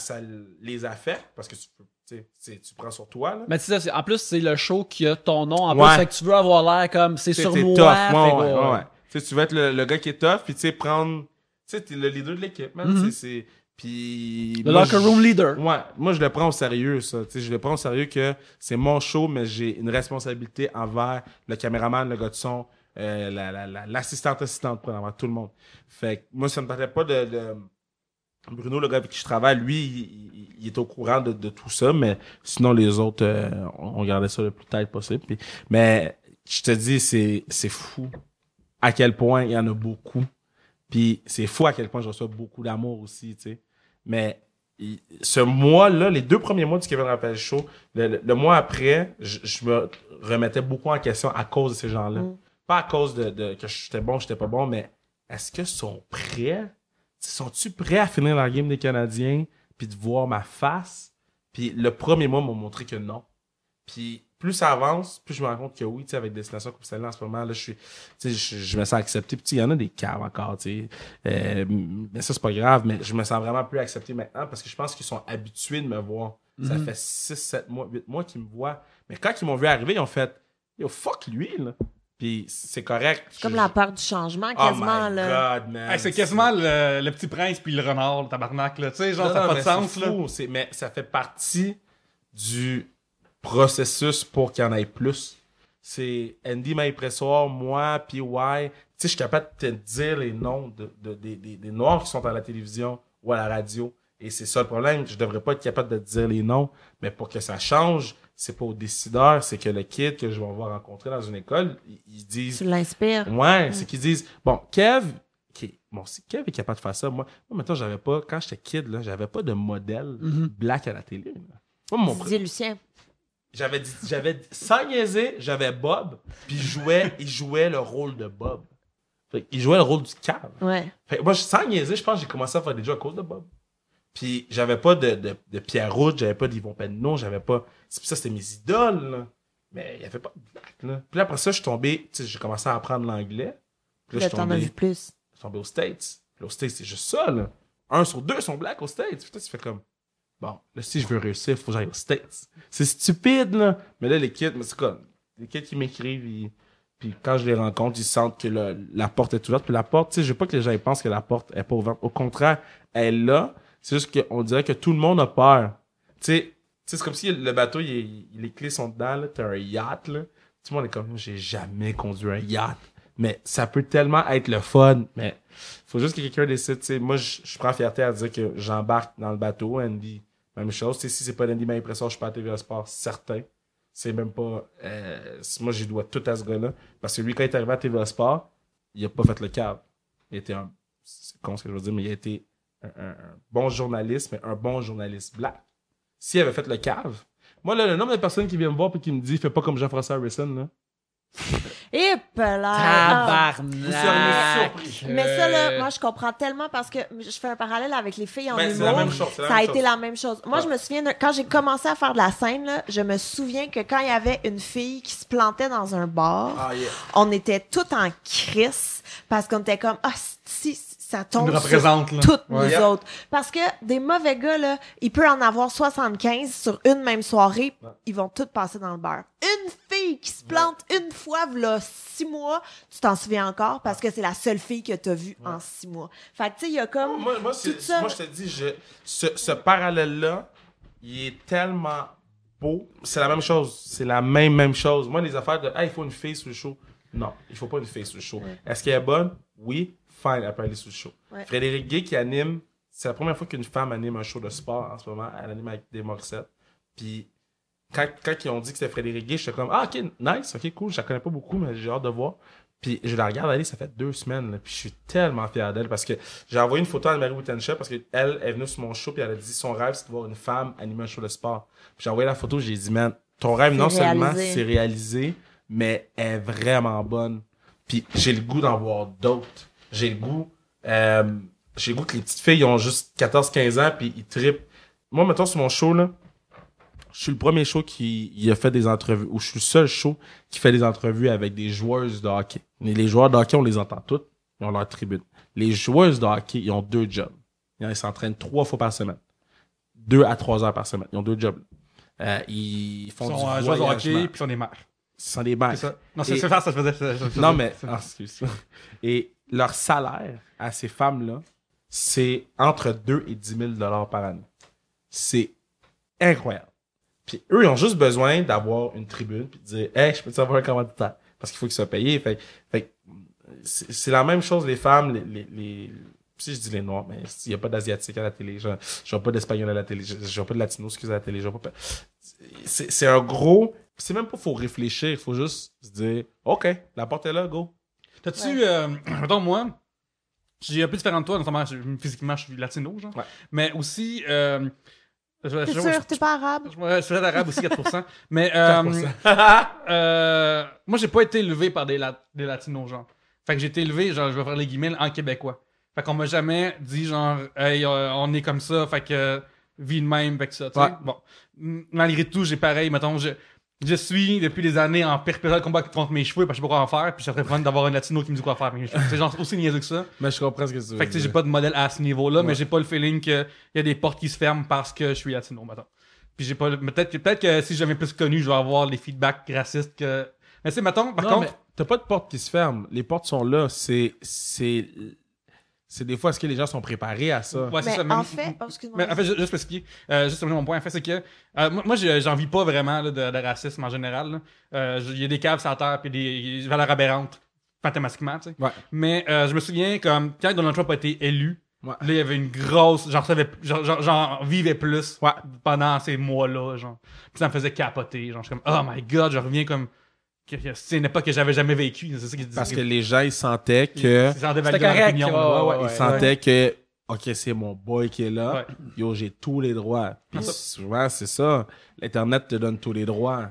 les affecte, parce que tu tu prends sur toi. Mais tu sais, en plus, c'est le show qui a ton nom. En plus, tu veux avoir l'air comme c'est sur moi. Tu veux être le, le, gars qui est tough, puis tu sais, prendre tu sais, t'es le leader de l'équipe, man. Mhm. C'est. Puis. Le locker room leader. Ouais, moi, je le prends au sérieux, ça. Tu sais, je le prends au sérieux que c'est mon show, mais j'ai une responsabilité envers le caméraman, le gars de son, euh, l'assistante, la, assistante, tout le monde. Fait moi, ça me paraît pas de, Bruno, le gars avec qui je travaille, lui, il, est au courant de, de, tout ça, mais sinon les autres, euh, on gardait ça le plus tard possible. mais je te dis, c'est fou à quel point il y en a beaucoup puis c'est fou à quel point je reçois beaucoup d'amour aussi, tu sais. Mais ce mois-là, les deux premiers mois du Kevin Rappel Show, le, mois après, je, me remettais beaucoup en question à cause de ces gens-là. Mm. Pas à cause de, de que j'étais bon, j'étais pas bon, mais est-ce que sont prêts? Sont-tu prêts à finir la game des Canadiens puis de voir ma face? Puis le premier mois m'a montré que non. Puis plus ça avance, plus je me rends compte que oui, tu sais, avec Destination ça, en ce moment, là, je suis, je, me sens accepté. il y en a des caves encore, tu euh, mais ça, c'est pas grave, mais je me sens vraiment plus accepté maintenant parce que je pense qu'ils sont habitués de me voir. Ça mhm. fait 6, 7 mois, 8 mois qu'ils me voient. Mais quand ils m'ont vu arriver, ils ont fait, yo, fuck lui, là. Puis c'est correct. comme la part du changement, oh quasiment. c'est quasiment le, petit prince puis le renard, le tabarnak. Là. ça n'a pas de sens. là. Mais ça fait partie du processus pour qu'il y en ait plus. C'est Andy Pressoir moi, puis ouais. Tu sais, je suis capable de te dire les noms de, des Noirs qui sont à la télévision ou à la radio. Et c'est ça le problème. Je devrais pas être capable de te dire les noms. Mais pour que ça change, c'est pas aux décideurs, c'est que le kid que je vais avoir rencontré dans une école, ils disent. Tu l'inspires. Ouais, mm. c'est qu'ils disent Bon, Kev, bon, si Kev est capable de faire ça, moi, maintenant, j'avais pas, quand j'étais kid, là, j'avais pas de modèle mm-hmm. black à la télé. C'est mon Lucien. J'avais dit, j'avais sans niaiser, j'avais Bob, puis il jouait, il jouait le rôle de Bob. Fait il jouait le rôle du calme. Ouais. Fait que moi, sans niaiser, je pense que j'ai commencé à faire des jeux à cause de Bob. Puis j'avais pas de, de, de Pierre Rouge, j'avais pas d'Yvon Penno, j'avais pas. Puis ça, c'était mes idoles, là. Mais il y avait pas de là. Puis là, après ça, je suis tombé, tu sais, j'ai commencé à apprendre l'anglais. là, je suis t'en as tombé, vu plus. je suis tombé aux States. Puis aux States, c'est juste ça, là. Un sur deux sont blacks aux States. Putain, tu fais comme. Bon, là, si je veux réussir, il faut que j'aille aux States. C'est stupide, là. Mais là, les kids, mais c'est comme, les kids, qui m'écrivent, puis quand je les rencontre, ils sentent que la porte est ouverte. Puis la porte, tu sais, je veux pas que les gens pensent que la porte est pas ouverte. Au contraire, elle est là. C'est juste qu'on dirait que tout le monde a peur. Tu sais, c'est comme si le bateau, les clés sont dedans, là. T'as un yacht, là. Tout le monde est comme, j'ai jamais conduit un yacht. Mais ça peut tellement être le fun, mais faut juste que quelqu'un décide, tu sais. Moi, je prends fierté à dire que j'embarque dans le bateau, Andy même chose, si c'est pas lundi, impression, je suis pas à TVA Sport, certain. C'est même pas. Euh, moi, j'y dois tout à ce gars-là. Parce que lui, quand il est arrivé à TVA Sport, il a pas fait le cave. Il était un. C'est con ce que je veux dire, mais il a été un, bon journaliste, mais un bon journaliste black. S'il avait fait le cave, moi, là, le nombre de personnes qui viennent me voir et qui me disent Fais pas comme Jean-François Harrison, là. Et là, Tabarnak! Mais ça, là, euh. moi, je comprends tellement parce que je fais un parallèle avec les filles en ben, humour. ça a été la même chose. Moi, je me souviens, quand j'ai commencé à faire de la scène, là, je me souviens que quand il y avait une fille qui se plantait dans un bar, ah, on était tout en crise parce qu'on était comme, ah, si, ça tombe sur toutes nous autres. Parce que des mauvais gars, là, il peut en avoir 75 sur une même soirée, ils vont toutes passer dans le bar. Une qui se plante une fois, voilà, six mois, tu t'en souviens encore parce que c'est la seule fille que tu as vue en six mois. Fait que, tu sais, il y a comme. Moi, moi, tout ça... moi je te dis, ce, parallèle-là, il est tellement beau. C'est la même chose. C'est la même, même chose. Moi, les affaires de, ah, il faut une fille sous le show. Non, il faut pas une fille sous le show. Est-ce qu'elle est bonne? Oui, fine, elle peut aller sous le show. Frédéric Gay qui anime, c'est la première fois qu'une femme anime un show de sport en ce moment. Elle anime avec des morcettes. Puis quand, quand ils ont dit que c'était Frédéric je j'étais comme Ah, ok, nice, ok, cool, je la connais pas beaucoup, mais j'ai hâte de voir. Puis je la regarde aller, ça fait deux semaines, là, puis je suis tellement fier d'elle parce que j'ai envoyé une photo à Mary marie Wittenshaw parce qu'elle est venue sur mon show, puis elle a dit Son rêve, c'est de voir une femme animer un show de sport. Puis j'ai envoyé la photo, j'ai dit Man, ton rêve, non seulement c'est réalisé, mais elle est vraiment bonne. Puis j'ai le goût d'en voir d'autres. J'ai le goût. Euh, j'ai le goût que les petites filles ont juste 14-15 ans, puis ils tripent. Moi, mettons, sur mon show, là, je suis le premier show qui a fait des entrevues, ou je suis le seul show qui fait des entrevues avec des joueuses de hockey. les joueurs de hockey, on les entend toutes, ils ont leur tribune. Les joueuses de hockey, ils ont deux jobs. Ils s'entraînent trois fois par semaine. Deux à trois heures par semaine. Ils ont deux jobs. Euh, ils font ils sont, du joueurs de hockey, puis ils sont des mères. Ils sont des mères. Non, c'est ça, ça non, mais, ah, Excuse-moi. Et leur salaire à ces femmes-là, c'est entre 2 et 10 000 par année. C'est incroyable. Puis eux, ils ont juste besoin d'avoir une tribune puis de dire Hey, je peux-tu avoir un commanditaire? Parce qu'il faut qu'ils soient payés. Fait, fait c'est la même chose, les femmes, les, les, si je dis les noirs, mais il n'y a pas d'asiatiques à la télé, je, je pas d'espagnol à la télé, je, je pas de latino, excusez, à la télé, je pas. C'est un gros, c'est même pas faut réfléchir, il faut juste se dire, OK, la porte est là, go. T'as-tu, ouais. euh, mettons, moi, je un peu différent de toi, notamment physiquement, je suis latino, genre. Mais aussi, euh, je, T'es sûr, t'es pas arabe? Je, je, suis arabe aussi, 4%. mais euh, 4%. euh, moi, j'ai pas été élevé par des, la, des latinos, genre. Fait que j'ai été élevé, genre, je vais faire les guillemets, en québécois. Fait qu'on m'a jamais dit, genre, hey, euh, on est comme ça, fait que vie de même, fait que ça, tu sais. Bon. Malgré tout, j'ai pareil, mettons, j'ai... Je suis depuis des années en perpétuel combat contre mes cheveux parce que je sais pas quoi en faire, puis ça serait d'avoir un latino qui me dit quoi faire C'est genre aussi niaiseux que ça. Mais je comprends ce que tu veux. Fait que j'ai pas de modèle à ce niveau-là, mais j'ai pas le feeling qu'il y a des portes qui se ferment parce que je suis latino, maintenant. Puis j'ai pas peut-être que, peut-être que si j'avais plus connu, je vais avoir des feedbacks racistes que. Mais c'est mettons, par contre. T'as pas de portes qui se ferment. Les portes sont là. c'est c'est des fois est-ce que les gens sont préparés à ça. mais en fait, excuse-moi mais, en fait, juste, pour expliquer, euh, juste mon point, en fait, c'est que euh, moi, j'en vis pas vraiment de, de, racisme en général. Euh, il y a des caves sur terre puis des, valeurs aberrantes, mathématiquement, tu sais. Ouais. Mais euh, je me souviens, comme, quand Donald Trump a été élu, là, il y avait une grosse... J'en vivais plus pendant ces mois-là, genre. Puis ça me faisait capoter, genre. Je suis comme « Oh my God! » Je reviens comme ce n'est pas que j'avais jamais vécu. C'est ça qu'ils Parce que les gens, ils sentaient que. C'était correct. ils sentaient que OK, c'est mon boy qui est là. Yo, j'ai tous les droits. Puis ah, souvent, c'est ça. L'Internet te donne tous les droits.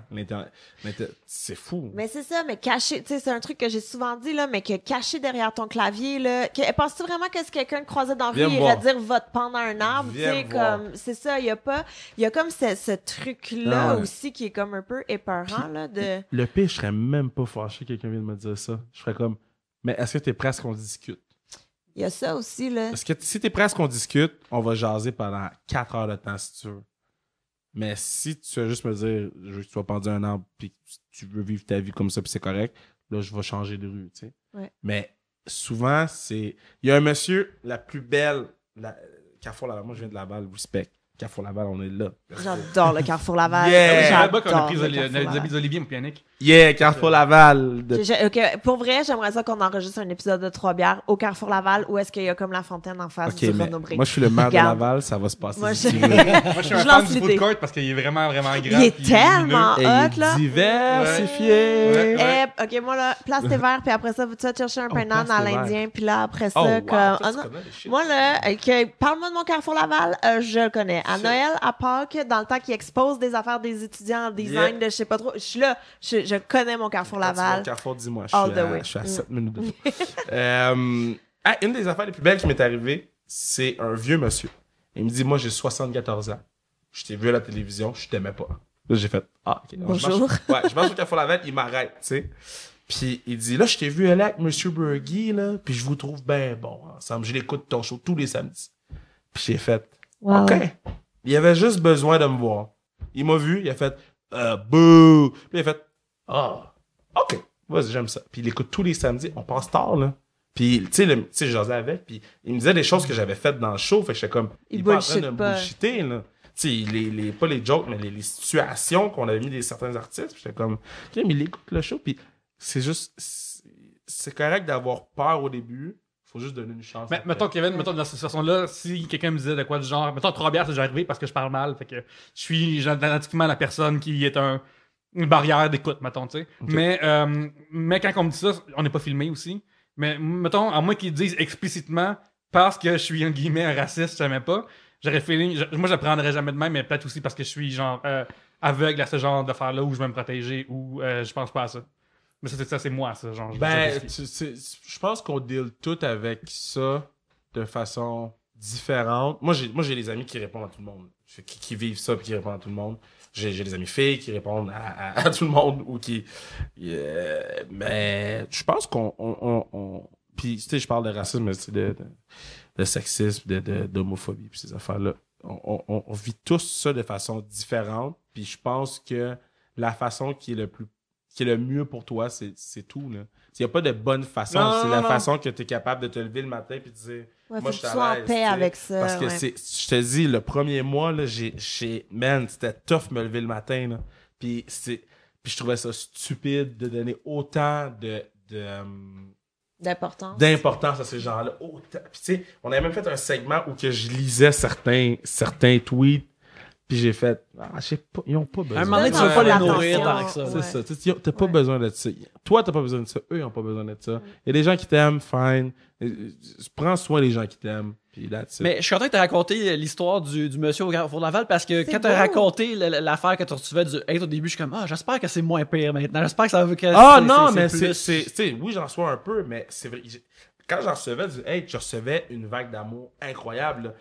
C'est fou. Mais c'est ça, mais caché, tu sais, c'est un truc que j'ai souvent dit, là, mais que caché derrière ton clavier, là. Que, eh, penses-tu vraiment que si quelqu'un croisait dans la rue, il irait dire vote pendant un arbre? Tu sais, comme, c'est ça, il y a pas, il y a comme ce, truc-là ah aussi qui est comme un peu épeurant, là. De... Le pire, je serais même pas fâché que quelqu'un vienne me dire ça. Je serais comme, mais est-ce que t'es prêt à ce qu'on discute? Il y a ça aussi, là. Parce que si t'es prêt à ce qu'on discute, on va jaser pendant quatre heures de temps, si tu veux. Mais si tu veux juste me dire, je veux que tu sois pendu un an, puis tu veux vivre ta vie comme ça, puis c'est correct, là, je vais changer de rue, tu sais. Mais souvent, c'est... Il y a un monsieur, la plus belle... La... Carrefour, là, moi, je viens de la balle, respect. Carrefour Laval, on est là. J'adore le Carrefour Laval. Yeah! C'est là-bas qu'on a pris des amis d'Olivier mon Yannick. Yeah, Carrefour Laval. de- ok, Pour vrai, j'aimerais ça qu'on enregistre un épisode de Trois bières au Carrefour Laval où est-ce qu'il y a comme la fontaine en face du moi, je suis le maire de Laval, ça va se passer. Moi, je- Moi, je suis un Je fan lance du food court parce qu'il est vraiment, vraiment grand. Il est tellement- lumineux. Hot, il est là. diversifié. Eh, ok, moi là, place tes verres, puis après ça, vous tu vas chercher un oh, pain place à l'Indien, puis là, après oh, ça, comme. Moi là, ok, parle-moi de mon Carrefour Laval, euh, je le connais. À Noël, à Pâques, dans le temps qu'il expose des affaires des étudiants en design, de je sais pas trop, je suis là, je, connais mon Carrefour Laval. Mon Carrefour, dis-moi, je, suis à 7 mm. minutes de euh, une des affaires les plus belles qui m'est arrivée, c'est un vieux monsieur. Il me dit, moi, j'ai 74 ans. Je t'ai vu à la télévision, je t'aimais pas. Là, j'ai fait, ah, ok. Bonjour. Je marche, au Carrefour Laval, il m'arrête, tu sais. Puis il dit, là, je t'ai vu aller avec Monsieur Burgi, là, puis je vous trouve bien bon ensemble. Je l'écoute ton show tous les samedis. Puis j'ai fait, wow. OK. Il avait juste besoin de me voir. Il m'a vu, il a fait euh, boo. Puis il a fait Ah, OK, vas-y, j'aime ça. Puis il écoute tous les samedis, on passe tard, là. Puis, tu sais, je jasais avec, puis il me disait des choses que j'avais faites dans le show, fait que j'étais comme, il, il est pas en train de me bullshiter, là. Tu sais, les, les, pas les jokes, mais les, les situations qu'on avait mis des certains artistes, j'étais comme, mais il écoute le show, puis c'est juste, c'est correct d'avoir peur au début, faut juste donner une chance. Mais mettons, Kevin, mettons, dans cette situation-là, si quelqu'un me disait de quoi du genre, mettons, trois bières, c'est déjà arrivé parce que je parle mal, fait que je suis identiquement la personne qui est un, une barrière d'écoute, mettons, tu sais. Mais, euh, mais quand on me dit ça, on n'est pas filmé aussi. Mais mettons, à moins qu'ils disent explicitement parce que je suis, un guillemets, un raciste, je pas, j'aurais fait, moi, je prendrais jamais de même, mais peut-être aussi parce que je suis, genre, euh, aveugle à ce genre d'affaires-là où je vais me protéger ou euh, je pense pas à ça. Mais ça, ça c'est moi, ça. Genre, ben, je pense qu'on deal tout avec ça de façon différente. Moi, j'ai des amis qui répondent à tout le monde, qui, vivent ça et qui répondent à tout le monde. J'ai des amis filles qui répondent à, tout le monde ou qui. mais ben, je pense qu'on. On, puis, tu sais, je parle de racisme, mais de, de, sexisme, d'homophobie, de, puis ces affaires-là. On, vit tous ça de façon différente. Puis, je pense que la façon qui est le plus qui est le mieux pour toi, c'est tout. Il n'y a pas de bonne façon. C'est la façon que tu es capable de te lever le matin et de dire Moi, je suis en paix avec ça. Parce que je te dis, le premier mois, j'ai. Man, c'était tough me lever le matin. Là. Puis, puis je trouvais ça stupide de donner autant de. Euh, d'importance. d'importance à ces gens-là. on avait même fait un segment où que je lisais certains, certains tweets j'ai fait, ah, ils n'ont pas besoin. À un moment donné, tu veux pas les nourrir ça. C'est ça. Tu n'as pas besoin de ça. Toi, n'as pas besoin de ça. Eux, ils ont pas besoin de ça. Il y a des gens qui t'aiment, fine. Euh, euh, prends soin des gens qui t'aiment. Mais je suis content que tu raconté l'histoire du, monsieur au Four-Laval parce que quand tu as raconté l'affaire que tu recevais du hate au début, je suis comme, ah, j'espère que c'est moins pire maintenant. J'espère que ça veut ah que. Ah non, mais c'est. Oui, j'en sois un peu, mais c'est vrai quand j'en recevais du hate, je recevais une vague d'amour incroyable.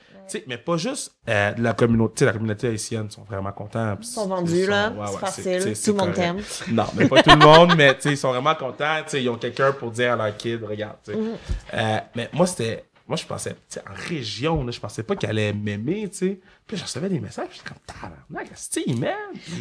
Mais pas juste euh, de la communauté. La communauté haïtienne sont vraiment contents. Ils sont vendus, c'est facile. tout le monde t'aime. Non, mais pas tout le monde, mais ils sont vraiment contents. Ils ont quelqu'un pour dire à leur kid, regarde. Mhm. Euh, mais moi, c'était. Moi, je pensais, en région, là, je pensais pas qu'elle allait m'aimer, tu sais. Puis j'en recevais des messages, j'étais comme, tabarnak, c'est il m'aiment.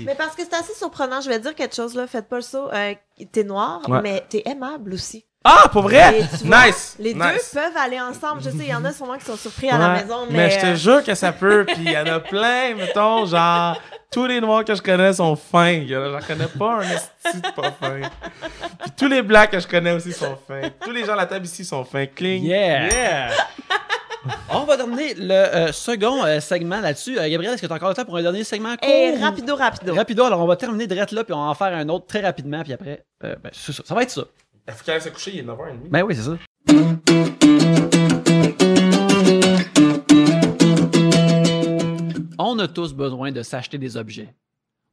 Mais parce que c'est assez surprenant, je vais dire quelque chose, là, faites pas le saut. Tu euh, t'es noir, mais t'es aimable aussi. Ah, pour vrai? nice! Les deux peuvent aller ensemble. Je sais, il y en a sûrement qui sont surpris à la maison, mais. Mais je te euh, jure que ça peut. Puis il y en a plein, mettons, genre, tous les noirs que je connais sont fins. J'en connais pas un esti pas fin. Puis tous les blacks que je connais aussi sont fins. Tous les gens à la table ici sont fins. Cling. Yeah! On va terminer le euh, second euh, segment là-dessus. Gabriel, est-ce que tu as encore le temps pour un dernier segment court? Et eh, rapido, rapido. Rapido, alors on va terminer direct là, puis on va en faire un autre très rapidement, puis après, ben, Ça va être ça. Il faut se coucher, il est 9h30. Ben oui, c'est ça. On a tous besoin de s'acheter des objets.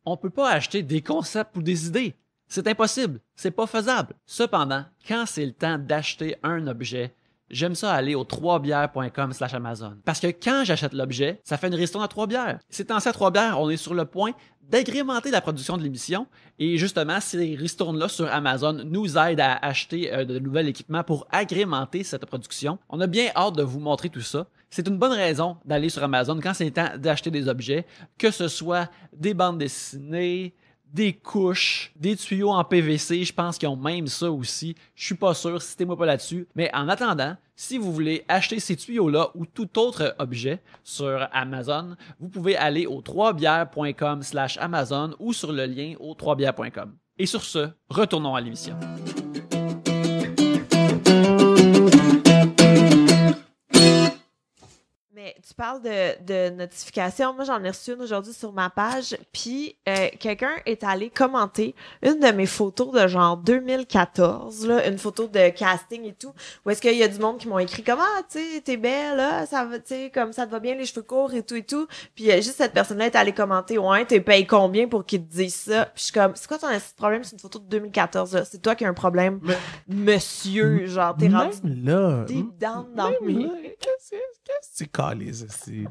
On peut pas acheter des concepts ou des idées. C'est impossible, c'est pas faisable. Cependant, quand c'est le temps d'acheter un objet, j'aime ça aller au 3bières.com slash Amazon. Parce que quand j'achète l'objet, ça fait une ristourne à 3 bières. C'est en ci 3 bières, on est sur le point d'agrémenter la production de l'émission. Et justement, ces ristournes-là sur Amazon nous aident à acheter euh, de nouveaux équipements pour agrémenter cette production. On a bien hâte de vous montrer tout ça. C'est une bonne raison d'aller sur Amazon quand c'est temps d'acheter des objets, que ce soit des bandes dessinées, des couches, des tuyaux en PVC, je pense qu'ils ont même ça aussi. Je suis pas sûr, citez-moi pas là-dessus. Mais en attendant, si vous voulez acheter ces tuyaux-là ou tout autre objet sur Amazon, vous pouvez aller au 3bières.com slash Amazon ou sur le lien au 3bières.com. Et sur ce, retournons à l'émission. tu parles de, de notifications. Moi, j'en ai reçu une aujourd'hui sur ma page. Puis, euh, quelqu'un est allé commenter une de mes photos de genre 2014, là, une photo de casting et tout, où est-ce qu'il y a du monde qui m'ont écrit comme « Ah, tu sais, t'es belle, là, ça va, tu sais, comme ça te va bien, les cheveux courts et tout et tout. » Puis, euh, juste cette personne-là est allée commenter « Ouais, t'es payé combien pour qu'ils te disent ça? » Puis, je suis comme « C'est quoi ton problème? C'est une photo de 2014, C'est toi qui as un problème, monsieur. Genre, t'es rendu là, deep down dans le... Qu'est-ce que c'est? calice. Monsieur,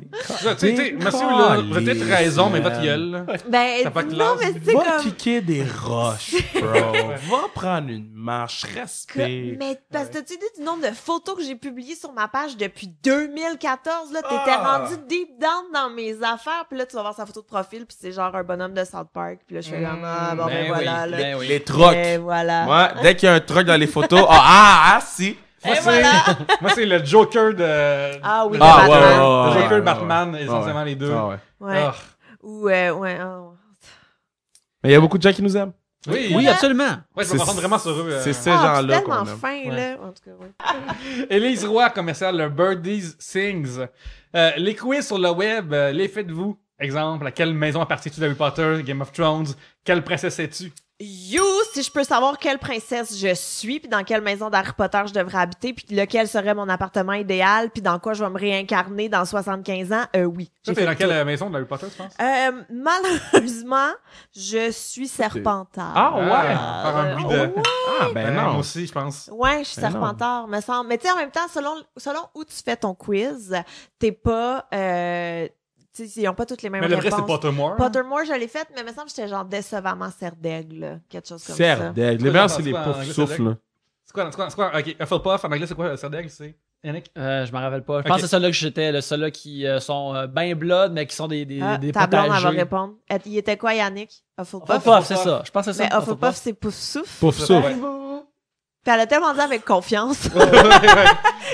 Merci, vous avez peut-être raison, mais votre gueule. Ben, non, mais c'est Va piquer des roches, bro. Va prendre une marche, Respect. Mais parce que tu dis du nombre de photos que j'ai publiées sur ma page depuis 2014, là, t'étais ah! rendu deep down dans mes affaires, puis là, tu vas voir sa photo de profil, puis c'est genre un bonhomme de South Park, puis là, je suis comme, ah, bon, ben, ben voilà, ben Les trucs. Ben, voilà. dès qu'il y a un truc dans les photos, ah, ah, ah, si. Moi, c'est le Joker de. Ah oui, le Batman. le ah, Joker Batman, essentiellement ah, les deux. Ah, ouais. ouais. Euh, oh. Mais il y a beaucoup de gens qui nous aiment. Oui, absolument. Ouais, je me rend vraiment sur eux. Euh. C'est ces genre gens-là. tellement fin, là. En tout cas, ouais. Élise Roy, commercial le Birdies Sings. Euh, les quiz sur le web, les faites-vous. Exemple, à quelle maison appartient-tu d'Harry Potter, Game of Thrones Quelle princesse es-tu You si je peux savoir quelle princesse je suis, puis dans quelle maison d'Harry Potter je devrais habiter, puis lequel serait mon appartement idéal, puis dans quoi je vais me réincarner dans 75 ans, euh, oui. Tu es dans quelle maison d'Harry Potter, tu penses? Euh, malheureusement, je suis serpentard. Ah ouais! Ah. Par un but de... Ah ben, ben non, moi aussi, je pense. Ouais, je suis ben serpentard, me semble. Mais tu sais, en même temps, selon, selon où tu fais ton quiz, t'es pas... Euh, ils n'ont pas toutes les mêmes Mais le réponses. vrai, c'est Pottermore. Pottermore, je l'ai fait, mais il me semble que j'étais genre décevamment serre d'aigle, quelque chose comme ça. Serre Les meilleurs, c'est les poufs souffles. C'est quoi, c'est quoi, c'est quoi, ok, Hufflepuff, en anglais, c'est quoi, serre d'aigle, c'est? Euh, je m'en rappelle pas. Je pense que c'est ceux-là que j'étais, ceux-là qui euh, sont bien euh, ben blood, mais qui sont des, des, ah, des ta potagers. blonde, elle va répondre. Il était quoi, Yannick? Hufflepuff? c'est ça. Je pense que c'est ça. Mais Hufflepuff, c'est Poufsouffle. Poufsouffle. Puis elle a tellement dit avec confiance.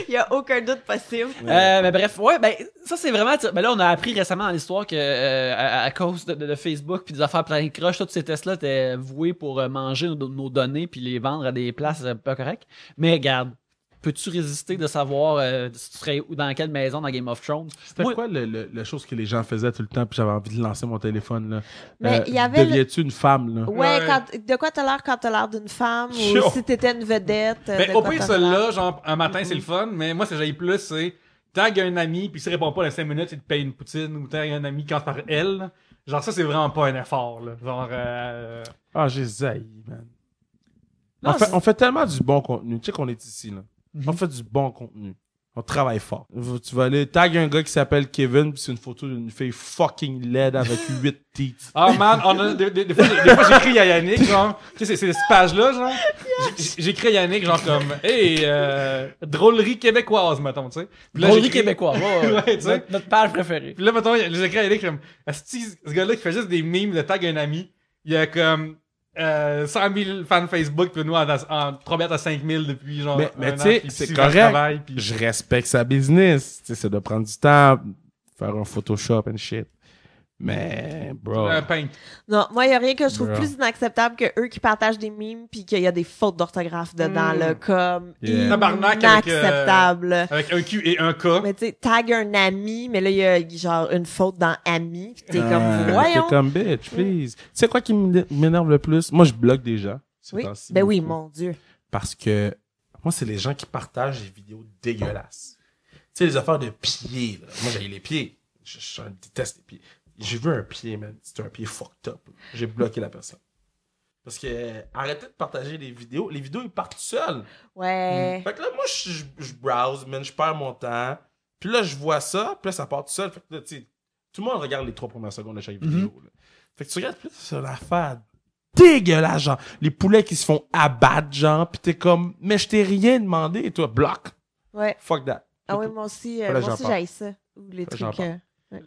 Il n'y a aucun doute possible. Euh, mais bref, ouais, ben ça c'est vraiment. Ben là, on a appris récemment dans l'histoire que euh, à, cause de, Facebook puis des affaires plein de crush, tous ces tests-là étaient voués pour euh, manger nos, données puis les vendre à des places pas correctes. Mais regarde, peux-tu résister de savoir euh, si tu serais dans quelle maison dans Game of Thrones? C'était quoi le, le, la chose que les gens faisaient tout le temps, puis j'avais envie de lancer mon téléphone? Là. Mais euh, il y avait Deviens-tu une femme? Là? Ouais, de quoi t'as l'air quand t'as l'air d'une femme? Ou si t'étais une vedette? Ben, au pire, celle-là, genre, un matin, c'est le fun, mais moi, ce que j'ai plus, c'est a un ami, puis s'il répond pas dans 5 minutes, il te paye une poutine, ou a un ami, quand par elle. Genre, ça, c'est vraiment pas un effort, là. Genre. Ah, j'ai zaï, man. on, fait, on, fait, tellement du bon contenu. Tu sais qu'on est ici, là. Mhm. On fait du bon contenu. On travaille fort. Tu vas aller tag un gars qui s'appelle Kevin, puis c'est une photo d'une fille fucking laide avec huit teeth. Ah oh man, on a, des, des fois, j'écris à Yannick, genre, tu sais, c'est cette page-là, genre. J'écris à Yannick, genre, comme, hey, euh, drôlerie québécoise, mettons, tu sais. Drôlerie québécoise, ouais, tu sais. Notre page préférée. Puis là, mettons, j'écris à Yannick, comme, ce gars-là qui fait juste des mimes de tag un ami, il y a comme euh, 100 000 fans Facebook, pour nous, en, 3 mètres à 5 000 depuis genre. Mais, mais tu sais, c'est correct. Je respecte sa business. Tu sais, c'est de prendre du temps, faire un Photoshop and shit. Mais, bro. Non, moi, il n'y a rien que je trouve plus inacceptable que eux qui partagent des mimes puis qu'il y a des fautes d'orthographe dedans, le hmm. comme. Euh, inacceptable. Avec, un Q et un K. Mais tu sais, tag un ami, mais là, il y a genre une faute dans ami tu t'es comme, voyons. T'es comme bitch, hmm. please. Tu sais quoi qui m'énerve le plus? Moi, je bloque des gens. Oui. Ben oui, mon Dieu. Parce que, moi, c'est les gens qui partagent des vidéos dégueulasses. Tu sais, les affaires de pieds, Moi, j'ai les pieds. je déteste les pieds. J'ai vu un pied, man. C'était un pied fucked up. J'ai bloqué la personne. Parce que arrêtez de partager les vidéos. Les vidéos, ils partent seuls. Ouais. Fait que là, moi, je, browse, man, je perds mon temps. Puis là, je vois ça, puis là, ça part tout seul. Fait que là, tu sais, tout le monde regarde les trois premières secondes de chaque mhm. vidéo. Fait que tu regardes, plus c'est ça, fade dégueulasse, genre. Les poulets qui se font abattre, genre, puis t'es comme, mais je t'ai rien demandé, et toi, bloc. Ouais. Fuck that. Ah ouais, moi aussi, euh, moi aussi, ça. les trucs.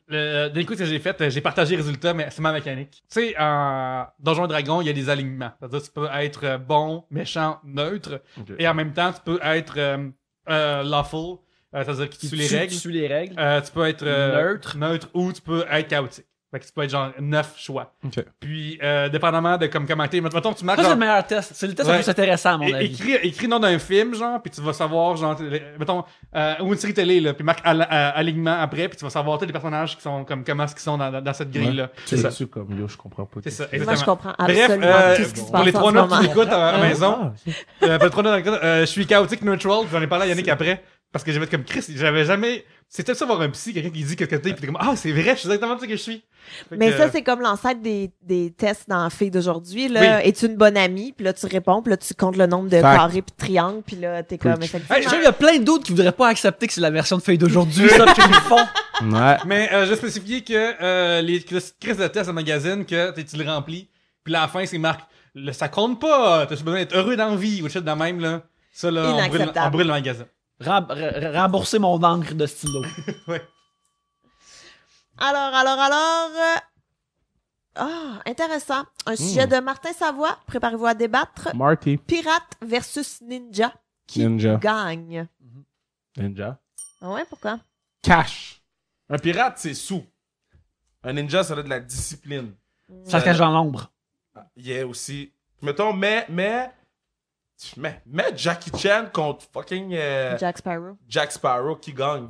Le, euh, coup que j'ai fait, euh, j'ai partagé les résultats, mais c'est ma mécanique. Tu sais, en Donjon Dragon, il y a des alignements. C'est-à-dire, tu peux être euh, bon, méchant, neutre, et en même temps, tu peux être lawful, c'est-à-dire tu les règles. Tu, tu peux être neutre. neutre ou tu peux être chaotique. Fait que tu peux être genre neuf choix. Okay. Puis, euh, dépendamment de comme, comment tu marques. Ça, genre... c'est le meilleur test. C'est le test le plus intéressant, à mon avis. Écris, écris nom d'un film, genre, puis tu vas savoir, genre, mettons, euh, ou une série télé, là, puis marque euh, alignement après, puis tu vas savoir tous les personnages qui sont, comme, comment ce sont dans, dans cette grille-là. C'est ça. comme, yo, je comprends pas. C'est ça, exactement. Moi, je comprends Bref, pour les trois notes qui écoutent à la maison, pour les trois notes, je suis chaotique neutral, j'en ai parlé à Yannick après, parce que j'avais comme Chris, j'avais jamais c'est peut-être ça voir un psy, quelqu'un qui dit quelque chose, puis t'es comme Ah, c'est vrai, je suis exactement ce que je suis. mais ça, c'est comme l'ancêtre des, des tests dans Fille d'aujourd'hui. Là, es-tu une bonne amie? Puis là, tu réponds, puis là, tu comptes le nombre de carrés puis de triangles, puis là, t'es comme effectivement. Hey, il y a plein d'autres qui voudraient pas accepter que c'est la version de feuille d'aujourd'hui, ça, qu'ils font. Ouais. Mais euh, je spécifier que euh, les crises de tests en magazine, que tu le remplis, puis à la fin, c'est marqué ça compte pas, t'as besoin d'être heureux dans la vie, ou de même, là. Ça, là, on brûle, on brûle le magasin rembourser mon encre de stylo. Alors, alors, alors. Euh, ah, intéressant. Un sujet hmm. de Martin Savoie. Préparez-vous à débattre. Marty. Pirate versus ninja. Qui ninja. gagne? Mm-hmm. Ninja. Ah ouais, pourquoi? Cash. Un pirate, c'est sous. Un ninja, ça a de la discipline. Ça se cache dans l'ombre. Il y a aussi. Mettons, mais, mais mais mets, Jackie Chan contre fucking. Euh, Jack Sparrow. Jack Sparrow qui gagne.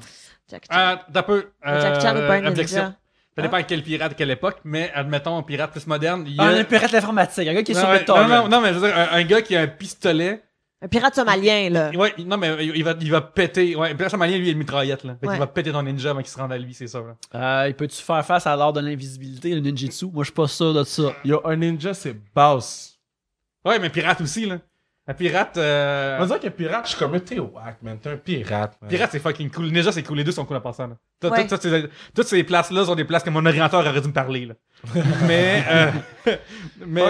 Jackie Chan. Euh, peu, Jackie euh, Chan ou pas un objection. Ça dépend hein? quel pirate, à quelle époque, mais admettons un pirate plus moderne. Ah, un, pirate informatique, un gars qui est sur le torrent. Non, non, non, mais je veux dire, un, gars qui a un pistolet. Un pirate somalien, là. Ouais, non, mais il va, il va péter. Ouais, un pirate somalien, lui, il a une mitraillette, là. Il va péter ton ninja avant qu'il se rende à lui, c'est ça, il peut-tu faire face à l'art de l'invisibilité, le ninjitsu Moi, je suis pas sûr de ça. Yo, un ninja, c'est basse. Ouais, mais pirate aussi, là. Un pirate. Euh... On va dire que pirate, je suis comme, t'es whack, man. T'es un pirate, Pirate, c'est fucking cool. Ninja, c'est cool. Les deux sont cool en passant, là. -toutes, ces, places-là sont des places que mon orienteur aurait dû me parler, là. mais. Euh, mais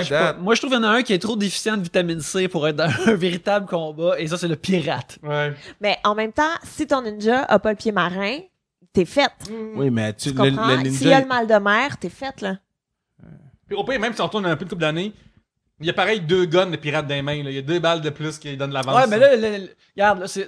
Moi, je trouve qu'il y en a un qui est trop déficient de vitamine C pour être dans un véritable combat, et ça, c'est le pirate. Ouais. Mais en même temps, si ton ninja a pas le pied marin, t'es faite. Mm. Oui, mais tu, le, ninja. S'il a le mal de mer, t'es faite, là. Puis au pire, même si on tourne un peu de couple d'années, il y a pareil deux guns de pirates des mains. Là. Il y a deux balles de plus qui donnent l'avance. Ouais, mais là, regarde, c'est.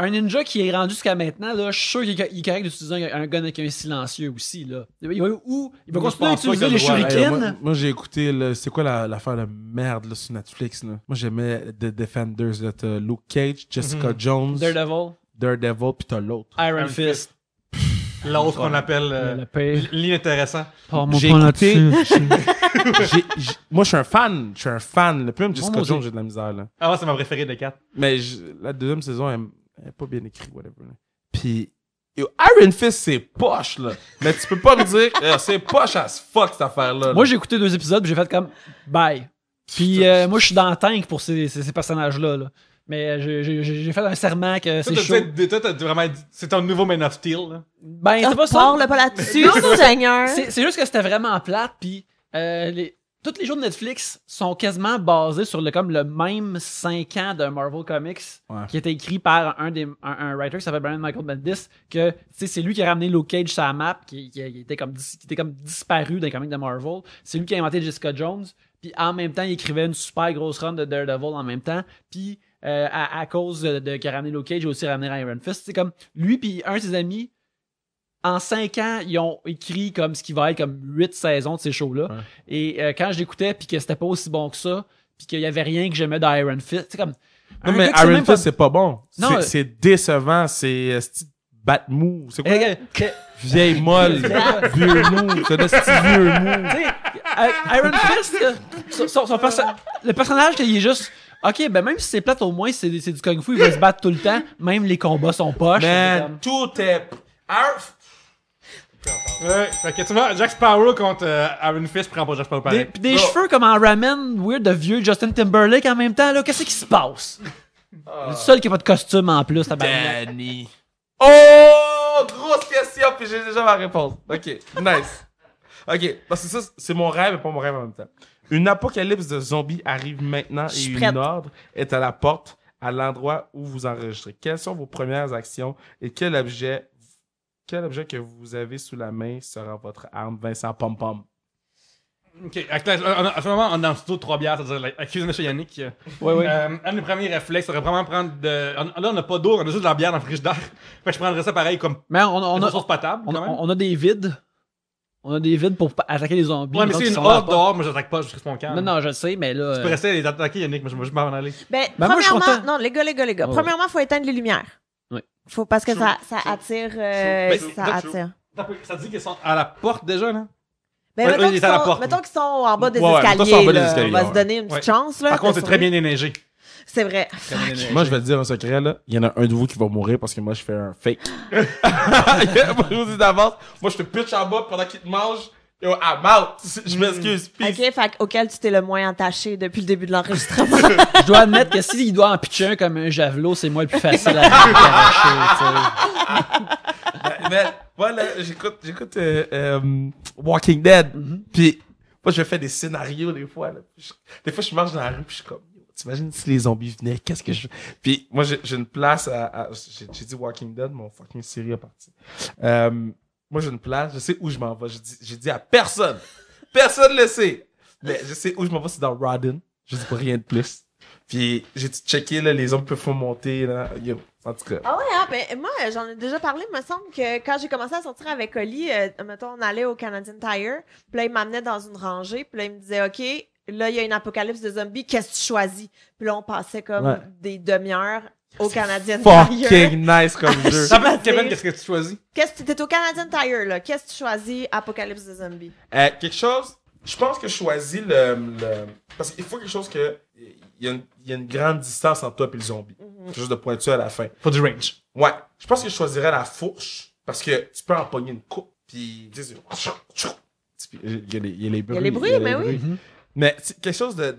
Un ninja qui est rendu jusqu'à maintenant, là, je suis sûr qu'il est correct d'utiliser un, gun avec un silencieux aussi. Là. Il va, où, il va continuer à utiliser les shurikens. moi, j'ai écouté, c'est quoi l'affaire de merde là, sur Netflix? Là? Moi, j'aimais The Defenders. Là, Luke Cage, Jessica mm-hmm. Jones, Daredevil, Daredevil puis t'as l'autre. Iron, Fist. L'autre qu'on appelle euh, l'intéressant. l'inintéressant. J'ai écouté. moi, je suis un fan. Je suis un fan. Le premier Jessica Jones, j'ai de la misère. Ah ouais, c'est ma préférée de quatre. Mais la deuxième saison, elle, n'est est pas bien écrite, whatever. Puis, Iron Fist, c'est poche, là. Mais tu peux pas me dire, euh, c'est poche as fuck, cette affaire-là. Moi, j'ai écouté deux épisodes, j'ai fait comme bye. Puis euh, moi, je suis dans le tank pour ces, ces personnages-là. là. Mais euh, j'ai fait un serment que c'est chaud. Toi, t'as vraiment c'est ton nouveau Man of Steel. Là. Ben, ah, c'est pas ça. Parle pas là-dessus, Seigneur. C'est juste que c'était vraiment plate, puis euh, les, toutes les jours de Netflix sont quasiment basés sur le, comme le même 5 ans d'un Marvel Comics qui qui était écrit par un, des, writer qui s'appelle Brian Michael Bendis que c'est lui qui a ramené Luke Cage sur la map qui, était, comme, était comme disparu dans comic comics de Marvel c'est lui qui a inventé Jessica Jones puis en même temps il écrivait une super grosse run de Daredevil en même temps puis euh, à, à, cause de, de qu'il Cage aussi ramené Iron Fist. C'est comme lui puis un de ses amis, en cinq ans, ils ont écrit comme ce qui va être comme huit saisons de ces shows-là. Et euh, quand je l'écoutais puis que c'était pas aussi bon que ça, puis qu'il y avait rien que j'aimais d'Iron Fist, c'est comme. Non, mais Iron Fist, c'est pas bon. Euh, c'est décevant, c'est Batmou. C'est quoi? Vieille molle, vieux mou, c'est de ce vieux mou. Iron Fist, son, son le personnage, il est juste Ok, ben même si c'est plate, au moins c'est c'est du kung fu, il va se battre tout le temps, même les combats sont poches. Ben, tout est. Arf! Ouais, fait que tu vois, Jack Sparrow contre euh, Fist prend pas Jack Sparrow pareil. Des, pis des cheveux comme en ramen weird de vieux Justin Timberlake en même temps, là, qu'est-ce qui se passe? Le ah. seul qui a pas de costume en plus, tabarnak. Danny. Oh! Grosse question, puis j'ai déjà ma réponse. Ok, nice. Ok, parce que ça, c'est mon rêve et pas mon rêve en même temps. Une apocalypse de zombies arrive maintenant et une ordre est à la porte à l'endroit où vous enregistrez. Quelles sont vos premières actions et quel objet, quel objet que vous avez sous la main sera votre arme, Vincent pom-pom. Ok, à ce moment, on est dans le trois bières, c'est-à-dire l'accusé de M. Yannick. Oui, oui. Euh, un des premiers réflexes serait vraiment prendre de. Là, on n'a pas d'eau, on a juste de la bière dans le frigidaire. Fait que je prendrais ça pareil comme. Mais on, on, on, a des vides. On a des vides pour attaquer les zombies. Ouais, mais c'est une horde dehors, moi j'attaque pas, je risque mon camp. Non, je sais, mais là. Tu peux euh, rester les attaquer, Yannick, mais je vais m'en aller. Ben, ben premièrement, non, les gars, les gars, les gars. premièrement, il faut éteindre les lumières. Oui. Faut, parce que ça, attire. Euh, ça attire. Ça dit qu'ils sont à la porte déjà, là? Ben, mettons qu'ils sont, en bas des escaliers. On va se donner une petite chance, là. Par contre, c'est très bien éneigé. C'est vrai. Moi, je vais te dire un secret, Il y en a un de vous qui va mourir parce que moi, je fais un fake. moi, je te pitch en bas pendant qu'il te mange. Yo, I'm out. Je mm. m'excuse. Ok, auquel tu t'es le moins attaché depuis le début de l'enregistrement. je dois admettre que s'il doit en pitcher un comme un javelot, c'est moi le plus facile à tu ben, mais, moi, j'écoute, euh, euh, Walking Dead. Mm-hmm. Puis, moi, je fais des scénarios des fois. des fois, je marche dans la rue, puis je suis comme t'imagines si les zombies venaient, qu'est-ce que je... Puis moi, j'ai une place à... j'ai dit Walking Dead, mon fucking série a parti. Euh, moi, j'ai une place, je sais où je m'en vais. J'ai dit, à personne, personne le sait. Mais je sais où je m'en vais, c'est dans Rodden. Je dis pas rien de plus. Puis j'ai checké, les zombies peuvent monter, là. En tout cas. Ah ouais, hein, ben, moi, j'en ai déjà parlé. Il me semble que quand j'ai commencé à sortir avec Oli, euh, mettons, on allait au Canadian Tire. Puis là, il m'amenait dans une rangée. Puis là, il me disait, OK, là, il y a une apocalypse de zombies, qu'est-ce que tu choisis? Puis là, on passait comme des demi-heures au Canadian Tire. Fucking nice comme jeu. Kevin, qu'est-ce que tu choisis? Qu'est-ce que t'es au Canadian Tire, là? Qu'est-ce que tu choisis, apocalypse de zombies? Euh, quelque chose, je pense que je choisis le, parce qu'il faut quelque chose que, il y, a une, grande distance entre toi et le zombie. Juste mhm. de pointu à la fin. Faut du range. Ouais. Je pense que je choisirais la fourche, parce que tu peux empoigner une coupe, puis il y a les bruits. Il y a les ben bruits, mais mhm. oui. Mais quelque chose de,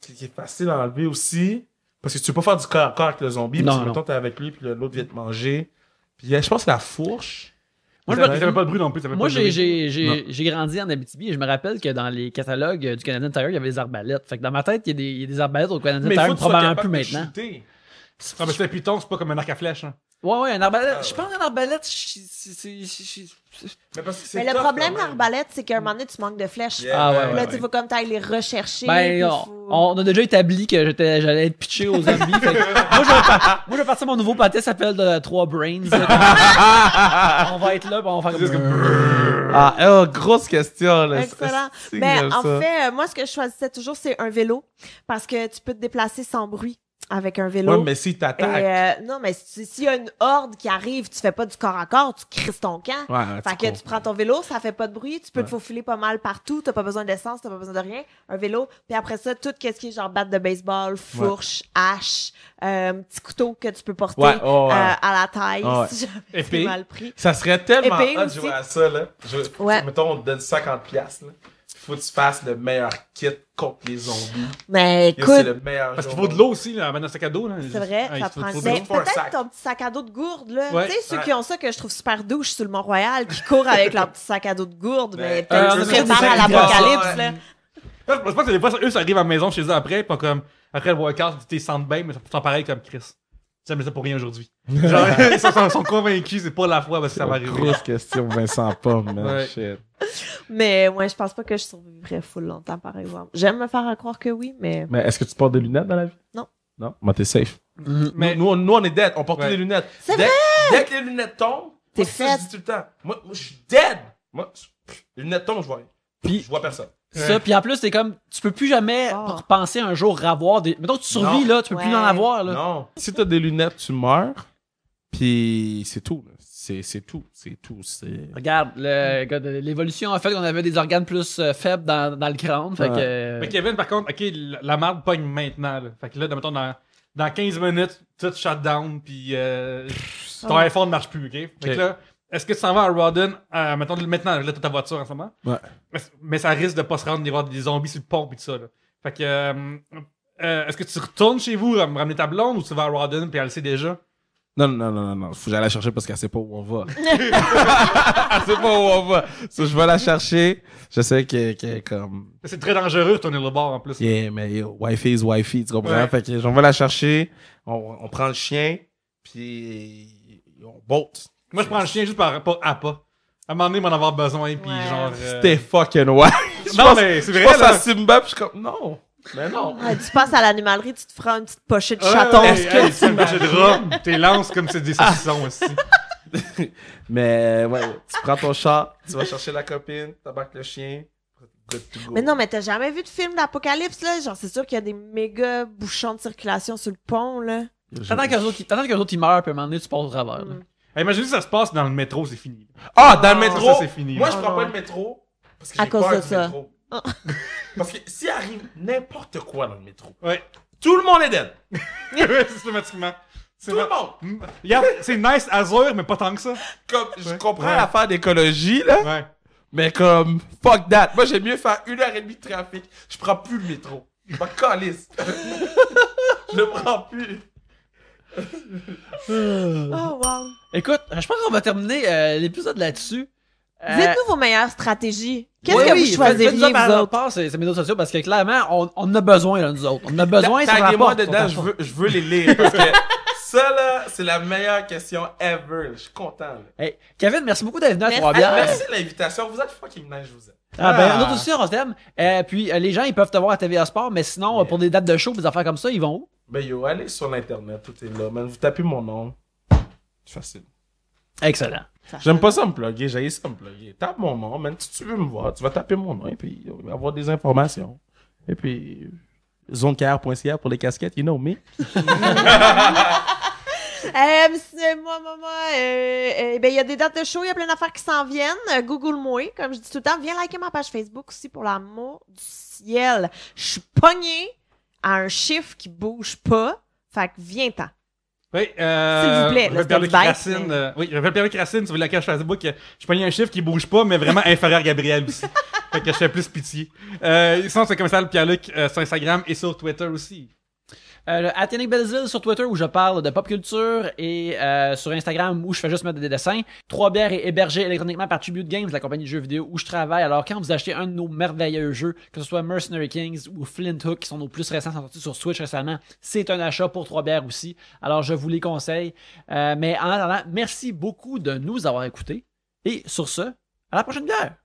qui est facile à enlever aussi, parce que tu peux pas faire du corps à corps avec le zombie, non, parce que tu t'es avec lui, puis l'autre vient te manger. Puis euh, je pense que la fourche. Moi, pas de bruit non plus. moi, j'ai grandi en Abitibi et je me rappelle que dans les catalogues du Canadian Tire, il y avait des arbalètes. Fait que dans ma tête, il y a des, arbalètes au Canadian Tire, probablement plus maintenant. Ah, mais c'est un python, c'est pas comme un arc à flèche. Hein. Ouais, ouais, un arbalète. Ah, je pense qu'un arbalète, c'est. Mais, le problème de l'arbalète, c'est qu'à un moment donné, tu manques de flèches. Ah, là, tu vas comme t'ailles les rechercher. Ben, on, a déjà établi que j'étais, j'allais être pitché aux zombies. moi, je vais, partir mon nouveau pâté, ça s'appelle 3 euh, Brains. on va être là, puis on va faire comme. Que... Ah, oh, grosse question, là. Excellent. Mais ben, en fait, euh, moi, ce que je choisissais toujours, c'est un vélo. Parce que tu peux te déplacer sans bruit avec un vélo. Ouais, mais s'il t'attaque. Euh, non, mais s'il si y a une horde qui arrive, tu fais pas du corps à corps, tu crises ton camp. Ouais, fait que tu prends ton vélo, ça fait pas de bruit, tu peux te faufiler pas mal partout, t'as pas besoin d'essence, t'as pas besoin de rien. Un vélo. Puis après ça, tout ce qui est genre batte de baseball, fourche, hache, euh, petit couteau que tu peux porter euh, à la taille mal Ça serait tellement hot de jouer à ça, là. mettons, on te donne 50 faut que tu fasses le meilleur kit contre les zombies. Mais ben, écoute. Parce qu'il faut de l'eau aussi, là, dans un sac à dos, C'est vrai, ça prend Mais peut-être ton petit sac à dos de gourde, là. Tu sais, ceux qui ont ça que je trouve super douche sur le Mont-Royal, qui courent avec leur petit sac à dos de gourde, mais, euh, peut-être peut-être mal à l'apocalypse, là. Je pense que des fois, eux, ça arrive à la maison chez eux après, pas comme, après le casque, tu t'es sans bain, mais ça pareil comme Chris ça mais ça pour rien aujourd'hui. Genre, ils sont, convaincus, c'est pas la foi, parce que ça va arriver. Grosse question, Vincent Pomme, man. Mais moi, je pense pas que je survivrai full longtemps, par exemple. J'aime me faire croire que oui, mais. Mais est-ce que tu portes des lunettes dans la vie? Non. Non? Mais t'es safe. Mm-hmm. mais nous, on est dead. On porte ouais. des lunettes. Dès que les lunettes tombent, t'es fait. Je dis tout le temps. Moi, moi je suis dead. Moi, les lunettes tombent, je vois rien. Puis, je vois personne. Ça, puis en plus, c'est comme, tu peux plus jamais ah. repenser penser un jour ravoir des. Mettons, tu survis, là, tu peux plus en avoir, là. Non. Si t'as des lunettes, tu meurs, puis c'est tout, C'est, c'est tout, c'est tout. C'est... Regarde, le, l'évolution a fait qu'on avait des organes plus euh, faibles dans, dans le crâne. Fait que... Mais Kevin, par contre, ok, la marde pogne maintenant. Là. Fait que là, mettons, dans, dans 15 minutes, tout shut down, puis euh, ton iPhone ne marche plus, ok? Fait que là, est-ce que tu s'en vas à Rodden, euh, mettons, maintenant, là, ta voiture en ce moment. Ouais. Mais ça risque de pas se rendre, d'y avoir des zombies sur le pont et tout ça, là. Fait que, euh, euh, est-ce que tu retournes chez vous, ramener ta blonde, ou tu vas à Rodden pis elle le sait déjà? Non, non, non, non, non. Faut que j'aille la chercher parce qu'elle sait pas où on va. elle sait pas où on va. Si je vais la chercher. Je sais que que comme. C'est très dangereux de tourner le bord en plus. Yeah, mais yo, Wifey is wifey, tu comprends? Fait que j'en vais la chercher. On, on, prend le chien. Puis on bolt. Moi, je prends le chien juste par rapport à pas. À un moment donné, m'en avoir besoin, puis genre. Euh, C'était fucking ouais. Non, mais c'est vrai, Je pense là. à Simba, puis je suis comme, non. Mais non. Ah, tu passes à l'animalerie, tu te feras une petite pochette de chaton. Est-ce que tu de tu t'es lance comme c'est des saucissons ah. aussi. Mais euh, ouais, tu prends ton chat, tu vas chercher la copine, t'abattes le chien. Mais non, mais t'as jamais vu de film d'apocalypse, là? Genre, c'est sûr qu'il y a des méga bouchons de circulation sur le pont, là. T'attends qu'un autre, meurt, t'attends puis à un moment donné, tu passes au travers. Mm. Imaginez si ça se passe dans le métro, c'est fini. Ah, dans le ah, métro? c'est fini. Moi, je prends pas le métro parce que j'ai à cause peur de du ça. métro. parce que s'il arrive n'importe quoi dans le métro, tout le monde est dead. Systématiquement. Tout le monde. Mm, regarde, c'est nice Azure, mais pas tant que ça. Comme, je comprends l'affaire d'écologie, là, mais comme, fuck that. Moi, j'aime mieux faire une heure et demie de trafic. Je prends plus le métro. Ma calisse. je le prends plus oh, wow. Écoute, je pense qu'on va terminer euh, l'épisode là-dessus. Euh, Dites-nous vos meilleures stratégies. Qu'est-ce que vous choisiriez, vous autres? Part, c'est mes réseaux sociaux, parce que clairement, on, on a besoin, là, nous autres. On a besoin, ça Taguez-moi dedans, je veux, je veux les lire, parce que ça, là, c'est la meilleure question ever. Je suis content, Hey, Kevin, merci beaucoup d'être venu à trois bières. Ah, merci de l'invitation. Vous êtes fucking nice, je vous aime. Ah, ben, ah. nous aussi, on t'aime. Et euh, puis, les gens, ils peuvent te voir à TVA Sport, mais sinon, pour des dates de show, des affaires comme ça, ils vont où? Ben yo, allez sur l'internet, tout est là, Vous tapez mon nom. C'est facile. Excellent. J'aime pas ça me plugger, j'ai ça me plugger. Tape mon nom, Si tu veux me voir, tu vas taper mon nom et puis euh, avoir des informations. Et puis, zonekr.ca pour les casquettes, you know me. Euh, c'est- moi, maman, euh, euh, ben, il y a des dates de show, il y a plein d'affaires qui s'en viennent. Google-moi, comme je dis tout le temps. Viens liker ma page Facebook aussi, pour l'amour du ciel. Je suis pognée à un chiffre qui bouge pas. Fait que viens-t'en. Oui, euh, S'il vous plaît, Racine, je euh, oui, avec Racine Si voulez la cache Facebook, euh, je prenais un chiffre qui bouge pas, mais vraiment inférieur à Gabriel aussi. fait que je fais plus pitié. Euh, sinon, c'est commercial Pierre-Luc euh, sur Instagram et sur Twitter aussi. Euh, Athénique Belzil sur Twitter où je parle de pop culture et euh, sur Instagram où je fais juste mettre des dessins. Trois bières est hébergé électroniquement par Tribute Games, la compagnie de jeux vidéo où je travaille. Alors quand vous achetez un de nos merveilleux jeux, que ce soit Mercenary Kings ou Flint Hook, qui sont nos plus récents, sortis sur Switch récemment, c'est un achat pour Trois bières aussi. Alors je vous les conseille. Euh, mais en attendant, merci beaucoup de nous avoir écoutés. Et sur ce, à la prochaine bière!